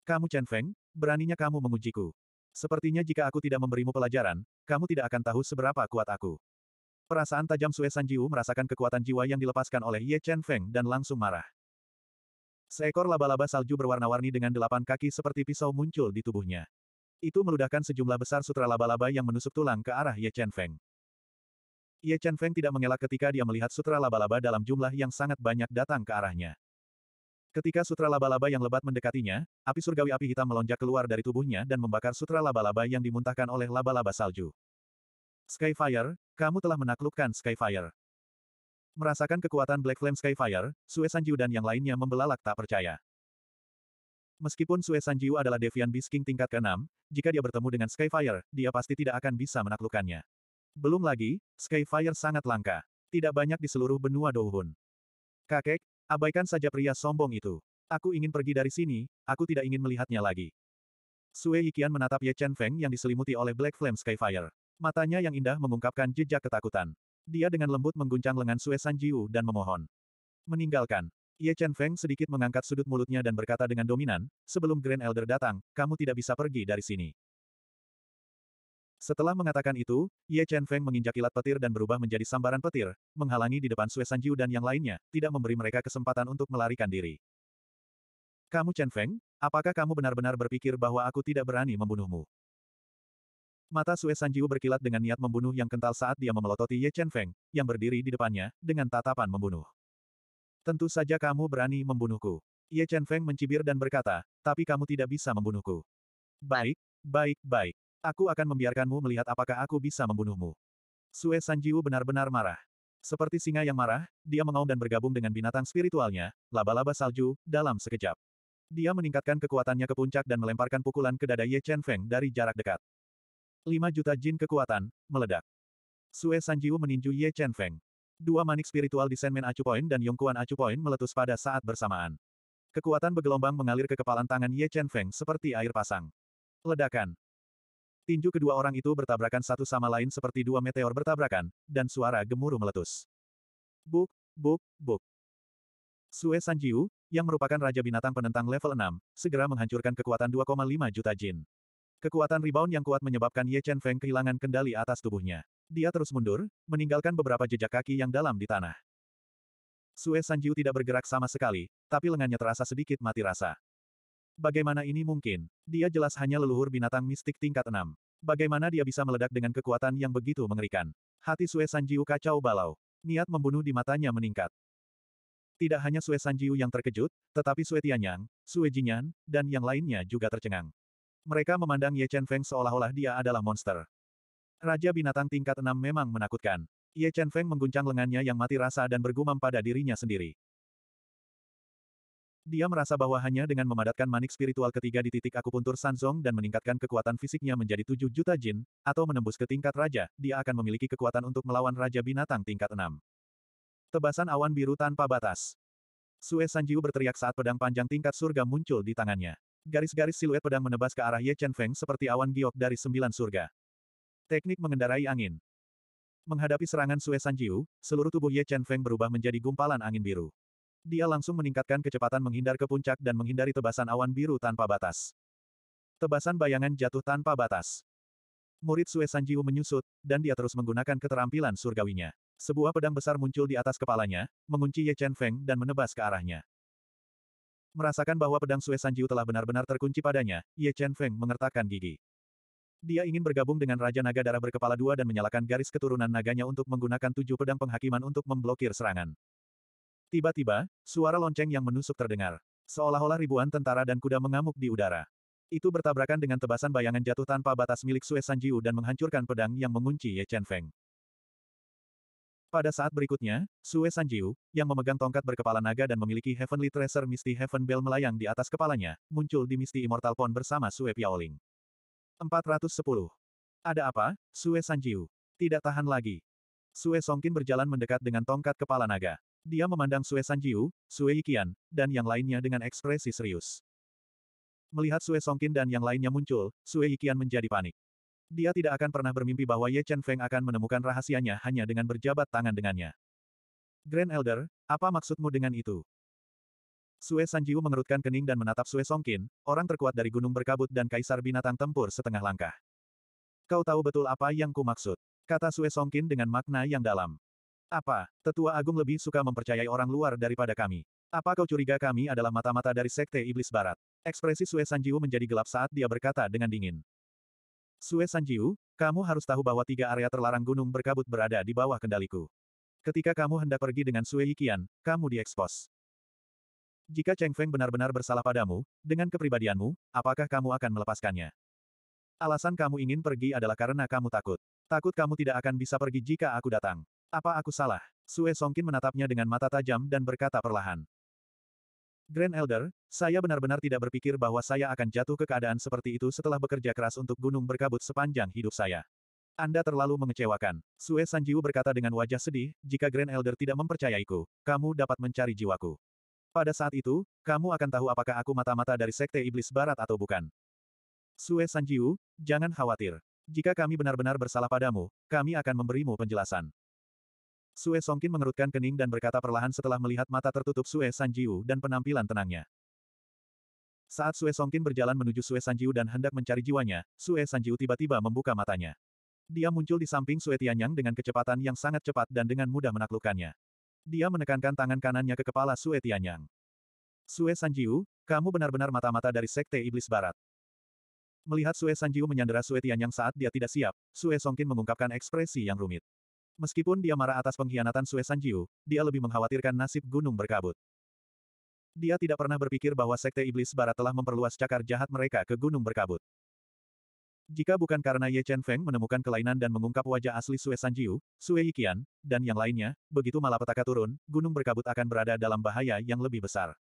Kamu Chen Feng, beraninya kamu mengujiku. Sepertinya jika aku tidak memberimu pelajaran, kamu tidak akan tahu seberapa kuat aku. Perasaan tajam Sue Sanjiu merasakan kekuatan jiwa yang dilepaskan oleh Ye Chen Feng dan langsung marah. Seekor laba-laba salju berwarna-warni dengan delapan kaki seperti pisau muncul di tubuhnya. Itu meludahkan sejumlah besar sutra laba-laba yang menusuk tulang ke arah Ye Chen Feng. Ye Chen Feng tidak mengelak ketika dia melihat sutra laba-laba dalam jumlah yang sangat banyak datang ke arahnya. Ketika sutra laba-laba yang lebat mendekatinya, api surgawi api hitam melonjak keluar dari tubuhnya dan membakar sutra laba-laba yang dimuntahkan oleh laba-laba salju. Skyfire, kamu telah menaklukkan Skyfire. Merasakan kekuatan Black Flame Skyfire, Sue Sanjiu dan yang lainnya membelalak tak percaya. Meskipun Sue Sanjiu adalah Devian Beast King tingkat ke-6, jika dia bertemu dengan Skyfire, dia pasti tidak akan bisa menaklukkannya. Belum lagi, Skyfire sangat langka. Tidak banyak di seluruh benua Douhun. Kakek, abaikan saja pria sombong itu. Aku ingin pergi dari sini, aku tidak ingin melihatnya lagi. Sue Yikian menatap Ye Chen Feng yang diselimuti oleh Black Flame Skyfire. Matanya yang indah mengungkapkan jejak ketakutan. Dia dengan lembut mengguncang lengan Sue Sanjiu dan memohon. Meninggalkan. Ye Chen Feng sedikit mengangkat sudut mulutnya dan berkata dengan dominan, sebelum Grand Elder datang, kamu tidak bisa pergi dari sini. Setelah mengatakan itu, Ye Chen Feng menginjak kilat petir dan berubah menjadi sambaran petir, menghalangi di depan Sue Sanjiu dan yang lainnya, tidak memberi mereka kesempatan untuk melarikan diri. Kamu Chen Feng, apakah kamu benar-benar berpikir bahwa aku tidak berani membunuhmu? Mata Sue Sanjiu berkilat dengan niat membunuh yang kental saat dia memelototi Ye Chen Feng, yang berdiri di depannya, dengan tatapan membunuh. Tentu saja kamu berani membunuhku. Ye Chen Feng mencibir dan berkata, tapi kamu tidak bisa membunuhku. Baik, baik, baik. Aku akan membiarkanmu melihat apakah aku bisa membunuhmu. Sue Sanjiu benar-benar marah. Seperti singa yang marah, dia mengaum dan bergabung dengan binatang spiritualnya, laba-laba salju, dalam sekejap. Dia meningkatkan kekuatannya ke puncak dan melemparkan pukulan ke dada Ye Chen Feng dari jarak dekat. 5 juta jin kekuatan, meledak. Sue Sanjiu meninju Ye Chen Feng. Dua manik spiritual di Senmen Acu Point dan Yongkuan Acu Point meletus pada saat bersamaan. Kekuatan bergelombang mengalir ke kepalan tangan Ye Chen Feng seperti air pasang. Ledakan. Tinju kedua orang itu bertabrakan satu sama lain seperti dua meteor bertabrakan, dan suara gemuruh meletus. Buk, buk, buk. Sue Sanjiu, yang merupakan Raja Binatang Penentang level 6, segera menghancurkan kekuatan 2,5 juta jin. Kekuatan rebound yang kuat menyebabkan Ye Chen Feng kehilangan kendali atas tubuhnya. Dia terus mundur, meninggalkan beberapa jejak kaki yang dalam di tanah. Sue Sanjiu tidak bergerak sama sekali, tapi lengannya terasa sedikit mati rasa. Bagaimana ini mungkin? Dia jelas hanya leluhur binatang mistik tingkat 6. Bagaimana dia bisa meledak dengan kekuatan yang begitu mengerikan? Hati Sue Sanjiu kacau balau. Niat membunuh di matanya meningkat. Tidak hanya Sue Sanjiu yang terkejut, tetapi Sue Tianyang, Sue Jinyan, dan yang lainnya juga tercengang. Mereka memandang Ye Chen Feng seolah-olah dia adalah monster. Raja binatang tingkat enam memang menakutkan. Ye Chen Feng mengguncang lengannya yang mati rasa dan bergumam pada dirinya sendiri. Dia merasa bahwa hanya dengan memadatkan manik spiritual ketiga di titik akupuntur Sanzong dan meningkatkan kekuatan fisiknya menjadi 7 juta jin, atau menembus ke tingkat raja, dia akan memiliki kekuatan untuk melawan raja binatang tingkat 6. Tebasan awan biru tanpa batas. Sue Sanjiu berteriak saat pedang panjang tingkat surga muncul di tangannya. Garis-garis siluet pedang menebas ke arah Ye Chen Feng seperti awan giok dari sembilan surga. Teknik mengendarai angin. Menghadapi serangan Sue San Jiu, seluruh tubuh Ye Chen Feng berubah menjadi gumpalan angin biru. Dia langsung meningkatkan kecepatan menghindar ke puncak dan menghindari tebasan awan biru tanpa batas. Tebasan bayangan jatuh tanpa batas. Murid Sue San Jiu menyusut, dan dia terus menggunakan keterampilan surgawinya. Sebuah pedang besar muncul di atas kepalanya, mengunci Ye Chen Feng dan menebas ke arahnya. Merasakan bahwa pedang Sue Sanjiu telah benar-benar terkunci padanya, Ye Chen Feng mengertakkan gigi. Dia ingin bergabung dengan Raja Naga Darah berkepala dua dan menyalakan garis keturunan naganya untuk menggunakan tujuh pedang penghakiman untuk memblokir serangan. Tiba-tiba, suara lonceng yang menusuk terdengar. Seolah-olah ribuan tentara dan kuda mengamuk di udara. Itu bertabrakan dengan tebasan bayangan jatuh tanpa batas milik Sue Sanjiu dan menghancurkan pedang yang mengunci Ye Chen Feng. Pada saat berikutnya, Sue Sanjiu, yang memegang tongkat berkepala naga dan memiliki Heavenly Treasure Misty Heaven Bell melayang di atas kepalanya, muncul di Misty Immortal Pond bersama Sue Piaoling. 410. Ada apa, Sue Sanjiu? Tidak tahan lagi. Sue Songkin berjalan mendekat dengan tongkat kepala naga. Dia memandang Sue Sanjiu, Sue Yikian, dan yang lainnya dengan ekspresi serius. Melihat Sue Songkin dan yang lainnya muncul, Sue Yikian menjadi panik. Dia tidak akan pernah bermimpi bahwa Ye Chen Feng akan menemukan rahasianya hanya dengan berjabat tangan dengannya. Grand Elder, apa maksudmu dengan itu? Sue Sanjiu mengerutkan kening dan menatap Sue Songkin, orang terkuat dari gunung berkabut dan kaisar binatang tempur setengah langkah. Kau tahu betul apa yang ku maksud. kata Sue Songkin dengan makna yang dalam. Apa, tetua agung lebih suka mempercayai orang luar daripada kami? Apa kau curiga kami adalah mata-mata dari Sekte Iblis Barat? Ekspresi Sue Sanjiu menjadi gelap saat dia berkata dengan dingin. Sue Sanjiu, kamu harus tahu bahwa tiga area terlarang gunung berkabut berada di bawah kendaliku. Ketika kamu hendak pergi dengan Sue Yikian, kamu diekspos. Jika Cheng Feng benar-benar bersalah padamu, dengan kepribadianmu, apakah kamu akan melepaskannya? Alasan kamu ingin pergi adalah karena kamu takut. Takut kamu tidak akan bisa pergi jika aku datang. Apa aku salah? Sue Songkin menatapnya dengan mata tajam dan berkata perlahan. Grand Elder, saya benar-benar tidak berpikir bahwa saya akan jatuh ke keadaan seperti itu setelah bekerja keras untuk gunung berkabut sepanjang hidup saya. Anda terlalu mengecewakan. Sue Sanjiu berkata dengan wajah sedih, jika Grand Elder tidak mempercayaiku, kamu dapat mencari jiwaku. Pada saat itu, kamu akan tahu apakah aku mata-mata dari Sekte Iblis Barat atau bukan. Sue Sanjiu, jangan khawatir. Jika kami benar-benar bersalah padamu, kami akan memberimu penjelasan. Sue Songkin mengerutkan kening dan berkata perlahan setelah melihat mata tertutup Sue Sanjiu dan penampilan tenangnya. Saat Sue Songkin berjalan menuju Sue Sanjiu dan hendak mencari jiwanya, Sue Sanjiu tiba-tiba membuka matanya. Dia muncul di samping Sue Tianyang dengan kecepatan yang sangat cepat dan dengan mudah menaklukkannya. Dia menekankan tangan kanannya ke kepala Sue Tianyang. Sue Sanjiu, kamu benar-benar mata-mata dari Sekte Iblis Barat. Melihat Sue Sanjiu menyandera Sue Tianyang saat dia tidak siap, Sue Songkin mengungkapkan ekspresi yang rumit. Meskipun dia marah atas pengkhianatan Sue Sanjiu, dia lebih mengkhawatirkan nasib gunung berkabut. Dia tidak pernah berpikir bahwa Sekte Iblis Barat telah memperluas cakar jahat mereka ke gunung berkabut. Jika bukan karena Ye Chen Feng menemukan kelainan dan mengungkap wajah asli Sue Sanjiu, Sue Yikian, dan yang lainnya, begitu malapetaka turun, gunung berkabut akan berada dalam bahaya yang lebih besar.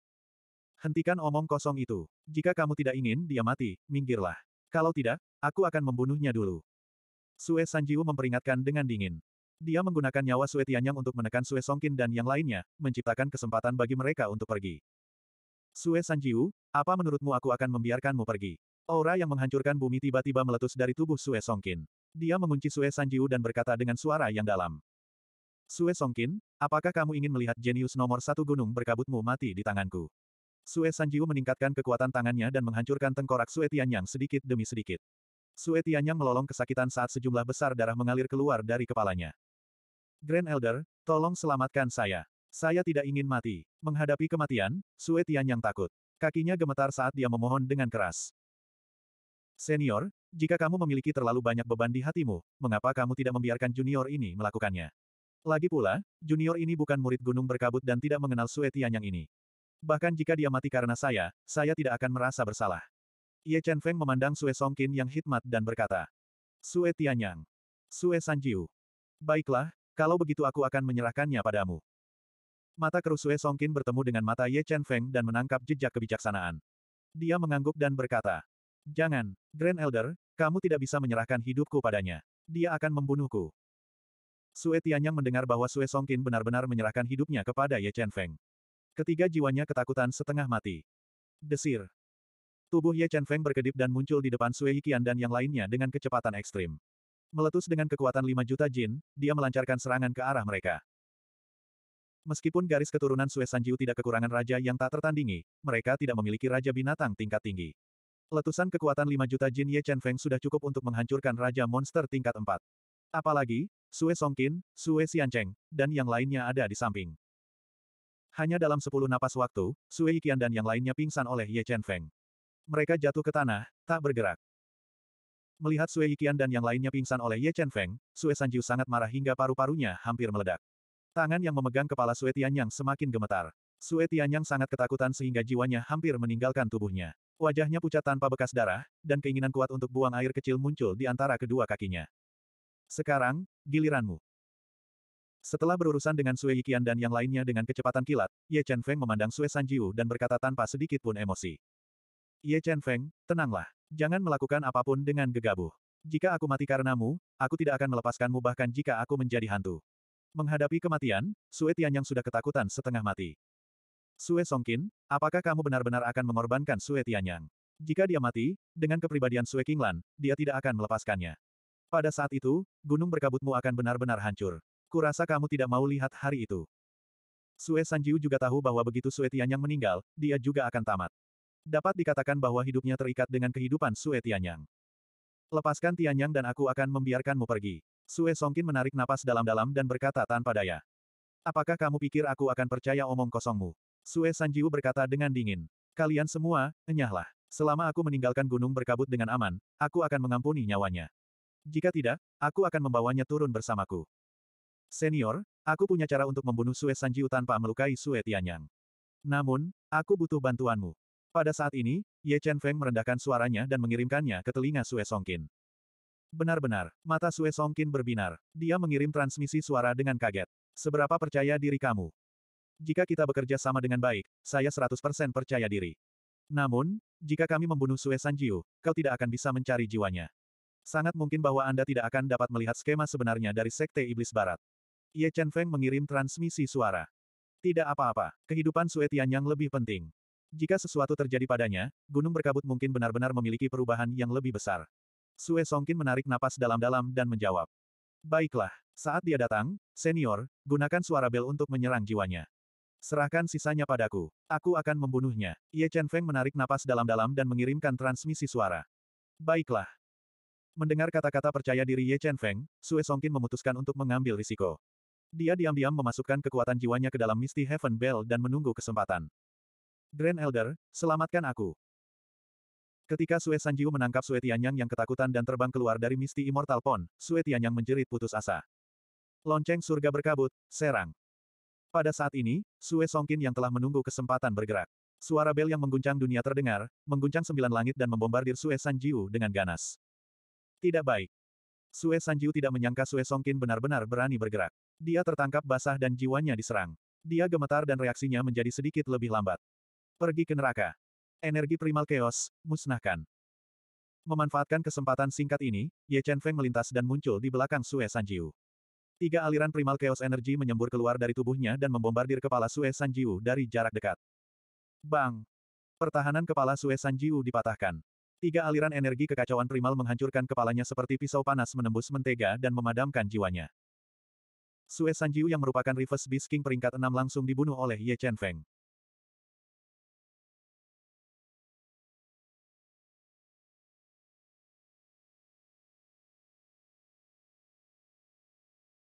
Hentikan omong kosong itu. Jika kamu tidak ingin dia mati, minggirlah. Kalau tidak, aku akan membunuhnya dulu. Sue Sanjiu memperingatkan dengan dingin. Dia menggunakan nyawa Sue Tianyang untuk menekan Sue Songkin dan yang lainnya, menciptakan kesempatan bagi mereka untuk pergi. Sue Sanjiu, apa menurutmu aku akan membiarkanmu pergi? Aura yang menghancurkan bumi tiba-tiba meletus dari tubuh Sue Songkin. Dia mengunci Sue Sanjiu dan berkata dengan suara yang dalam. Sue Songkin, apakah kamu ingin melihat jenius nomor satu gunung berkabutmu mati di tanganku? Sue Sanjiu meningkatkan kekuatan tangannya dan menghancurkan tengkorak Sue Tianyang sedikit demi sedikit. Sue Tianyang melolong kesakitan saat sejumlah besar darah mengalir keluar dari kepalanya. Grand Elder, tolong selamatkan saya. Saya tidak ingin mati. Menghadapi kematian, Sue Tian yang takut. Kakinya gemetar saat dia memohon dengan keras. Senior, jika kamu memiliki terlalu banyak beban di hatimu, mengapa kamu tidak membiarkan junior ini melakukannya? Lagi pula, junior ini bukan murid gunung berkabut dan tidak mengenal Sue Tian yang ini. Bahkan jika dia mati karena saya, saya tidak akan merasa bersalah. Ye Chen Feng memandang Sue Songkin yang hikmat dan berkata, Sue Tianyang. Sue Sanjiu. Baiklah, kalau begitu aku akan menyerahkannya padamu. Mata Kerusue Songkin bertemu dengan mata Ye Chen Feng dan menangkap jejak kebijaksanaan. Dia mengangguk dan berkata, Jangan, Grand Elder, kamu tidak bisa menyerahkan hidupku padanya. Dia akan membunuhku. Sue Tianyang mendengar bahwa Sue Songkin benar-benar menyerahkan hidupnya kepada Ye Chen Feng. Ketiga jiwanya ketakutan setengah mati. Desir. Tubuh Ye Chen Feng berkedip dan muncul di depan Sue Yikian dan yang lainnya dengan kecepatan ekstrim. Meletus dengan kekuatan 5 juta jin, dia melancarkan serangan ke arah mereka. Meskipun garis keturunan Sue Sanjiu tidak kekurangan raja yang tak tertandingi, mereka tidak memiliki raja binatang tingkat tinggi. Letusan kekuatan 5 juta jin Ye Chen Feng sudah cukup untuk menghancurkan raja monster tingkat 4. Apalagi, Sue Songqin, Sue Xiancheng, dan yang lainnya ada di samping. Hanya dalam 10 napas waktu, Sue Yikian dan yang lainnya pingsan oleh Ye Chen Feng. Mereka jatuh ke tanah, tak bergerak. Melihat Sue Yikian dan yang lainnya pingsan oleh Ye Chen Feng, Sue Sanjiu sangat marah hingga paru-parunya hampir meledak. Tangan yang memegang kepala Sue Tianyang semakin gemetar. Sue Tianyang sangat ketakutan sehingga jiwanya hampir meninggalkan tubuhnya. Wajahnya pucat tanpa bekas darah, dan keinginan kuat untuk buang air kecil muncul di antara kedua kakinya. Sekarang, giliranmu. Setelah berurusan dengan Sue Yikian dan yang lainnya dengan kecepatan kilat, Ye Chen Feng memandang Sue Sanjiu dan berkata tanpa sedikit pun emosi. Ye Chen Feng, tenanglah. Jangan melakukan apapun dengan gegabah. Jika aku mati karenamu, aku tidak akan melepaskanmu bahkan jika aku menjadi hantu. Menghadapi kematian, Sue Tianyang sudah ketakutan setengah mati. Sue Songkin, apakah kamu benar-benar akan mengorbankan Sue Tianyang? Jika dia mati, dengan kepribadian Sue Kinglan, dia tidak akan melepaskannya. Pada saat itu, gunung berkabutmu akan benar-benar hancur. Kurasa kamu tidak mau lihat hari itu. Sue Sanjiu juga tahu bahwa begitu Sue Tianyang meninggal, dia juga akan tamat. Dapat dikatakan bahwa hidupnya terikat dengan kehidupan Sue Tianyang. Lepaskan Tianyang dan aku akan membiarkanmu pergi. Sue Songkin menarik napas dalam-dalam dan berkata tanpa daya. Apakah kamu pikir aku akan percaya omong kosongmu? Sue Sanjiu berkata dengan dingin. Kalian semua, enyahlah. Selama aku meninggalkan gunung berkabut dengan aman, aku akan mengampuni nyawanya. Jika tidak, aku akan membawanya turun bersamaku. Senior, aku punya cara untuk membunuh Sue Sanjiu tanpa melukai Sue Tianyang. Namun, aku butuh bantuanmu. Pada saat ini, Ye Chen Feng merendahkan suaranya dan mengirimkannya ke telinga Sue Songkin. Benar-benar, mata Sue Songkin berbinar. Dia mengirim transmisi suara dengan kaget. Seberapa percaya diri kamu? Jika kita bekerja sama dengan baik, saya 100% percaya diri. Namun, jika kami membunuh Sue Sanjiu, kau tidak akan bisa mencari jiwanya. Sangat mungkin bahwa Anda tidak akan dapat melihat skema sebenarnya dari Sekte Iblis Barat. Ye Chen Feng mengirim transmisi suara. Tidak apa-apa, kehidupan Sue Tianyang lebih penting. Jika sesuatu terjadi padanya, gunung berkabut mungkin benar-benar memiliki perubahan yang lebih besar. Sue Songkin menarik napas dalam-dalam dan menjawab. Baiklah, saat dia datang, senior, gunakan suara bel untuk menyerang jiwanya. Serahkan sisanya padaku. Aku akan membunuhnya. Ye Chen Feng menarik napas dalam-dalam dan mengirimkan transmisi suara. Baiklah. Mendengar kata-kata percaya diri Ye Chen Feng, Sue Songkin memutuskan untuk mengambil risiko. Dia diam-diam memasukkan kekuatan jiwanya ke dalam Misty Heaven Bell dan menunggu kesempatan. Grand Elder, selamatkan aku. Ketika Sue Sanjiu menangkap Sue Tianyang yang ketakutan dan terbang keluar dari Misty Immortal Pond, Sue Tianyang menjerit putus asa. Lonceng surga berkabut, serang. Pada saat ini, Sue Songkin yang telah menunggu kesempatan bergerak. Suara bel yang mengguncang dunia terdengar, mengguncang sembilan langit dan membombardir Sue Sanjiu dengan ganas. Tidak baik. Sue Sanjiu tidak menyangka Sue Songkin benar-benar berani bergerak. Dia tertangkap basah dan jiwanya diserang. Dia gemetar dan reaksinya menjadi sedikit lebih lambat. Pergi ke neraka. Energi primal chaos, musnahkan. Memanfaatkan kesempatan singkat ini, Ye Chen Feng melintas dan muncul di belakang Sue Sanjiu. Tiga aliran primal chaos energi menyembur keluar dari tubuhnya dan membombardir kepala Sue Sanjiu dari jarak dekat. Bang! Pertahanan kepala Sue Sanjiu dipatahkan. Tiga aliran energi kekacauan primal menghancurkan kepalanya seperti pisau panas menembus mentega dan memadamkan jiwanya. Sue Sanjiu yang merupakan Reverse Beast King peringkat enam langsung dibunuh oleh Ye Chen Feng.